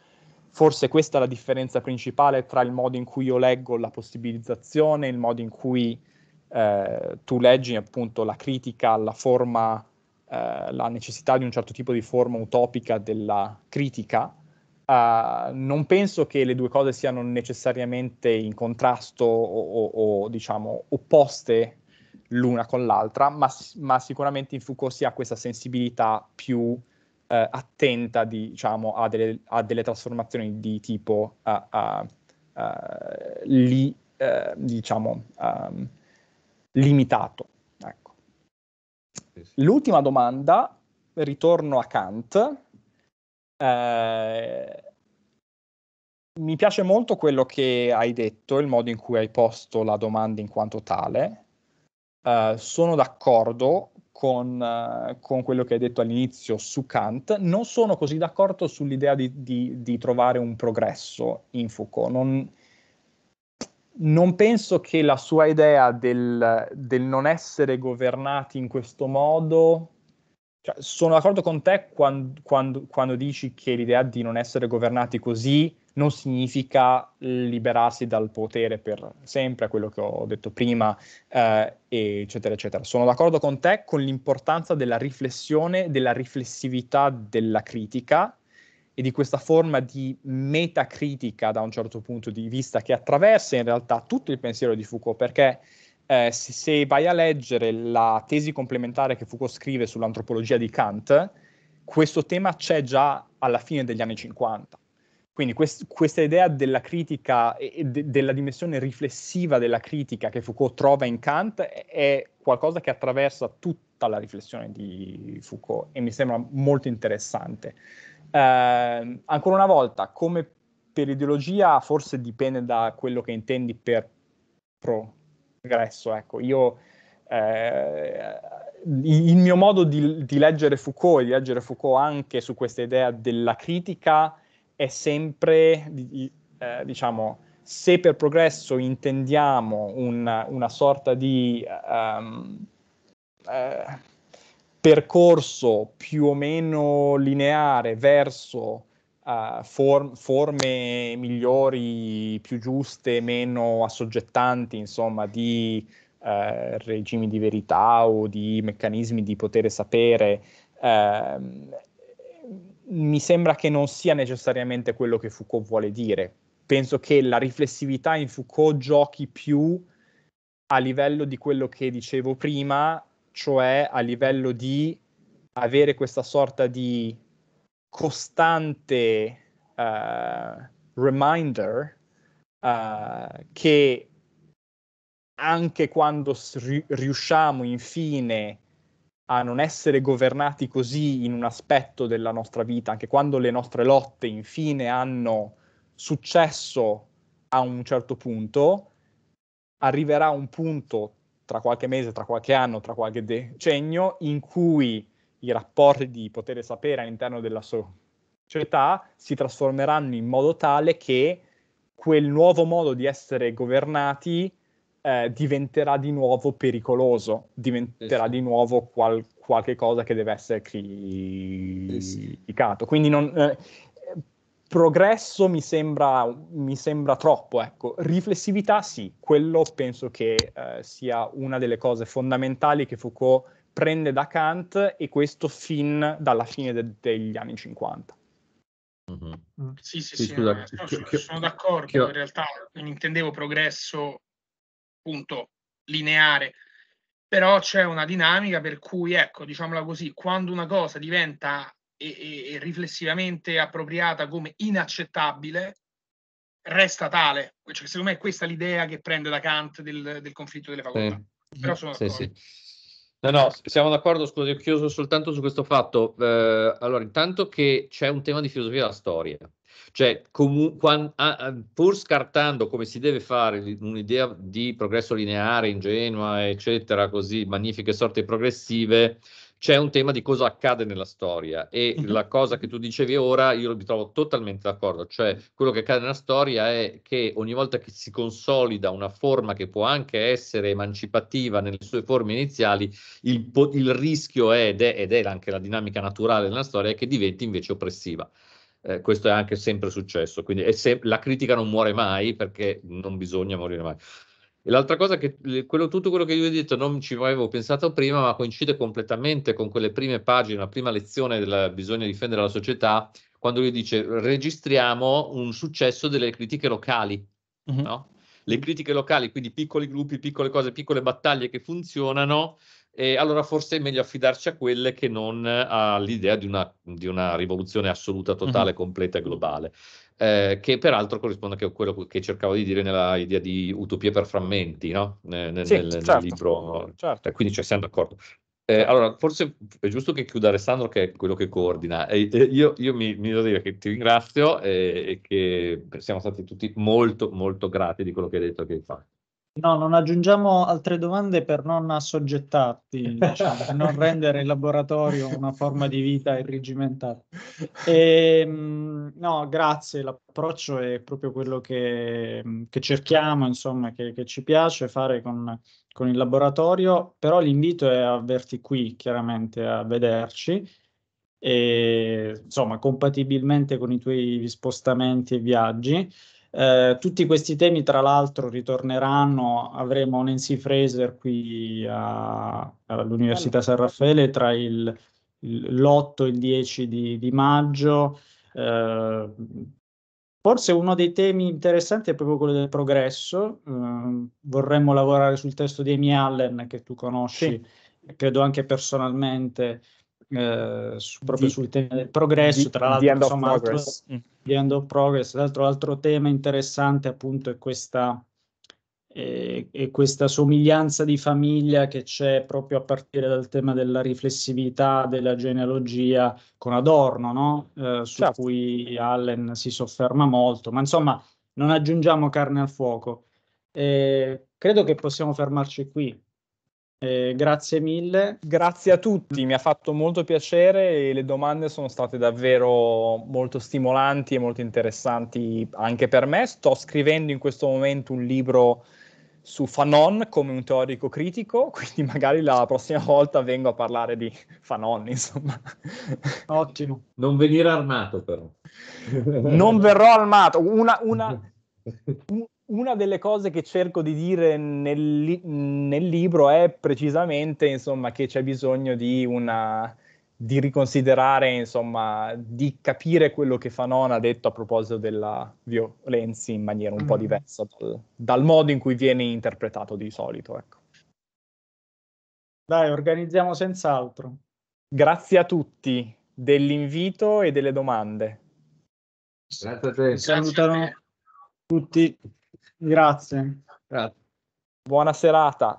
forse questa la differenza principale tra il modo in cui io leggo la possibilizzazione, il modo in cui eh, tu leggi appunto la critica, la forma, eh, la necessità di un certo tipo di forma utopica della critica Uh, non penso che le due cose siano necessariamente in contrasto o, o, o diciamo opposte l'una con l'altra, ma, ma, sicuramente in Foucault si ha questa sensibilità più uh, attenta diciamo, a, delle, a, delle, trasformazioni di tipo uh, li, eh, diciamo, um, limitato. Ecco. L'ultima domanda, ritorno a Kant, eh, mi piace molto quello che hai detto, il modo in cui hai posto la domanda in quanto tale. Eh, sono d'accordo con, eh, con, quello che hai detto all'inizio su Kant, non sono così d'accordo sull'idea di, di, di trovare un progresso in Foucault. Non, non penso che la sua idea del, del non essere governati in questo modo cioè, sono d'accordo con te quando, quando, quando, dici che l'idea di non essere governati così non significa liberarsi dal potere per sempre, quello che ho detto prima, eh, eccetera, eccetera. Sono d'accordo con te con l'importanza della riflessione, della riflessività della critica e di questa forma di metacritica da un certo punto di vista che attraversa in realtà tutto il pensiero di Foucault, perché eh, se, se, vai a leggere la tesi complementare che Foucault scrive sull'antropologia di Kant, questo tema c'è già alla fine degli anni 50. Quindi quest- questa idea della critica e de- della dimensione riflessiva della critica che Foucault trova in Kant è qualcosa che attraversa tutta la riflessione di Foucault e mi sembra molto interessante. Eh, ancora una volta, come per ideologia forse dipende da quello che intendi per pro progresso. Ecco, io eh, il mio modo di, di, leggere Foucault e di leggere Foucault anche su questa idea della critica è sempre, di, eh, diciamo, se per progresso intendiamo un, una sorta di um, eh, percorso più o meno lineare verso eh, form, forme migliori, più giuste, meno assoggettanti, insomma, di uh, regimi di verità o di meccanismi di potere sapere. Uh, mi sembra che non sia necessariamente quello che Foucault vuole dire. Penso che la riflessività in Foucault giochi più a livello di quello che dicevo prima, cioè a livello di avere questa sorta di costante uh, reminder uh, che anche quando riusciamo infine a non essere governati così in un aspetto della nostra vita, anche quando le nostre lotte infine hanno successo a un certo punto, arriverà un punto tra qualche mese, tra qualche anno, tra qualche decennio, in cui i rapporti di potere sapere all'interno della società si trasformeranno in modo tale che quel nuovo modo di essere governati eh, diventerà di nuovo pericoloso, diventerà sì. di nuovo qual- qualche cosa che deve essere cri- sì. criticato. Quindi non, eh, progresso mi sembra, mi sembra, troppo, ecco. Riflessività sì, quello penso che eh, sia una delle cose fondamentali che Foucault prende da Kant e questo fin dalla fine de- degli anni 50. Mm-hmm. Mm, sì, sì, sì, sì scusa, eh, no, che, sono, che, sono d'accordo, che, in realtà non intendevo progresso appunto lineare, però c'è una dinamica per cui, ecco, diciamola così, quando una cosa diventa e, e riflessivamente appropriata come inaccettabile, resta tale. Cioè, secondo me è questa l'idea che prende da Kant del, del conflitto delle facoltà. Sì. Però sono d'accordo. Sì, sì. No, no, siamo d'accordo, scusa, chiuso soltanto su questo fatto. Eh, allora, intanto che c'è un tema di filosofia della storia, cioè comu- quando, ah, pur scartando come si deve fare un'idea di progresso lineare, ingenua, eccetera, così, magnifiche sorti progressive, c'è un tema di cosa accade nella storia e mhm. la cosa che tu dicevi ora io mi trovo totalmente d'accordo, cioè quello che accade nella storia è che ogni volta che si consolida una forma che può anche essere emancipativa nelle sue forme iniziali, il, il rischio è ed, è ed, è, anche la dinamica naturale della storia, che diventi invece oppressiva. Eh, questo è anche sempre successo, quindi se- la critica non muore mai perché non bisogna morire mai. E l'altra cosa che quello, tutto quello che io ho detto non ci avevo pensato prima, ma coincide completamente con quelle prime pagine, la prima lezione del bisogno di difendere la società, quando lui dice registriamo un successo delle critiche locali, uh-huh. no? Le critiche locali, quindi piccoli gruppi, piccole cose, piccole battaglie che funzionano, e allora forse è meglio affidarci a quelle che non eh, all'idea di una, di una rivoluzione assoluta, totale, mhm. completa e globale. Eh, che peraltro corrisponde anche a quello che cercavo di dire nella idea di utopie per frammenti, no? nel, sì, nel, certo, nel libro. Certo. Eh, quindi cioè, siamo d'accordo. Eh, certo. allora, forse è giusto che chiuda Alessandro, che è quello che coordina. E, e io, io mi, mi, devo dire che ti ringrazio e, eh, e, che siamo stati tutti molto, molto grati di quello che hai detto e che hai fatto. No, non aggiungiamo altre domande per non assoggettarti, *laughs* diciamo, per non rendere il laboratorio una forma di vita irrigimentata. E, ehm, no, grazie, l'approccio è proprio quello che, che cerchiamo, insomma, che, che, ci piace fare con, con il laboratorio, però l'invito è a averti qui, chiaramente, a vederci, e, insomma, compatibilmente con i tuoi spostamenti e viaggi. Eh, tutti questi temi, tra l'altro, ritorneranno. Avremo Nancy Fraser qui a, all'Università San Raffaele tra il, il, l'8 e il 10 di, di maggio. Eh, forse uno dei temi interessanti è proprio quello del progresso. Eh, vorremmo lavorare sul testo di Amy Allen, che tu conosci, sì. credo anche personalmente. Eh, su, proprio di, sul tema del progresso, di, tra l'altro the end insomma, of progress. Altro, the end of progress. L'altro altro tema interessante appunto è questa, eh, è questa somiglianza di famiglia che c'è proprio a partire dal tema della riflessività della genealogia con Adorno, no? eh, su certo. cui Allen si sofferma molto, ma insomma non aggiungiamo carne al fuoco. Eh, credo che possiamo fermarci qui. Eh, grazie mille. Grazie a tutti, mi ha fatto molto piacere e le domande sono state davvero molto stimolanti e molto interessanti anche per me. Sto scrivendo in questo momento un libro su Fanon come un teorico critico, *laughs* quindi magari la prossima volta vengo a parlare di Fanon, insomma. Ottimo. Non venire armato però. Non verrò armato. Una, una, un *laughs* una delle cose che cerco di dire nel, nel libro è precisamente insomma, che c'è bisogno di, una, di riconsiderare, insomma, di capire quello che Fanon ha detto a proposito della violenza in maniera un mm. po' diversa dal, dal, modo in cui viene interpretato di solito. Ecco. Dai, organizziamo senz'altro. Grazie a tutti dell'invito e delle domande. Grazie a te. Salutano tutti. Grazie. Grazie. Buona serata.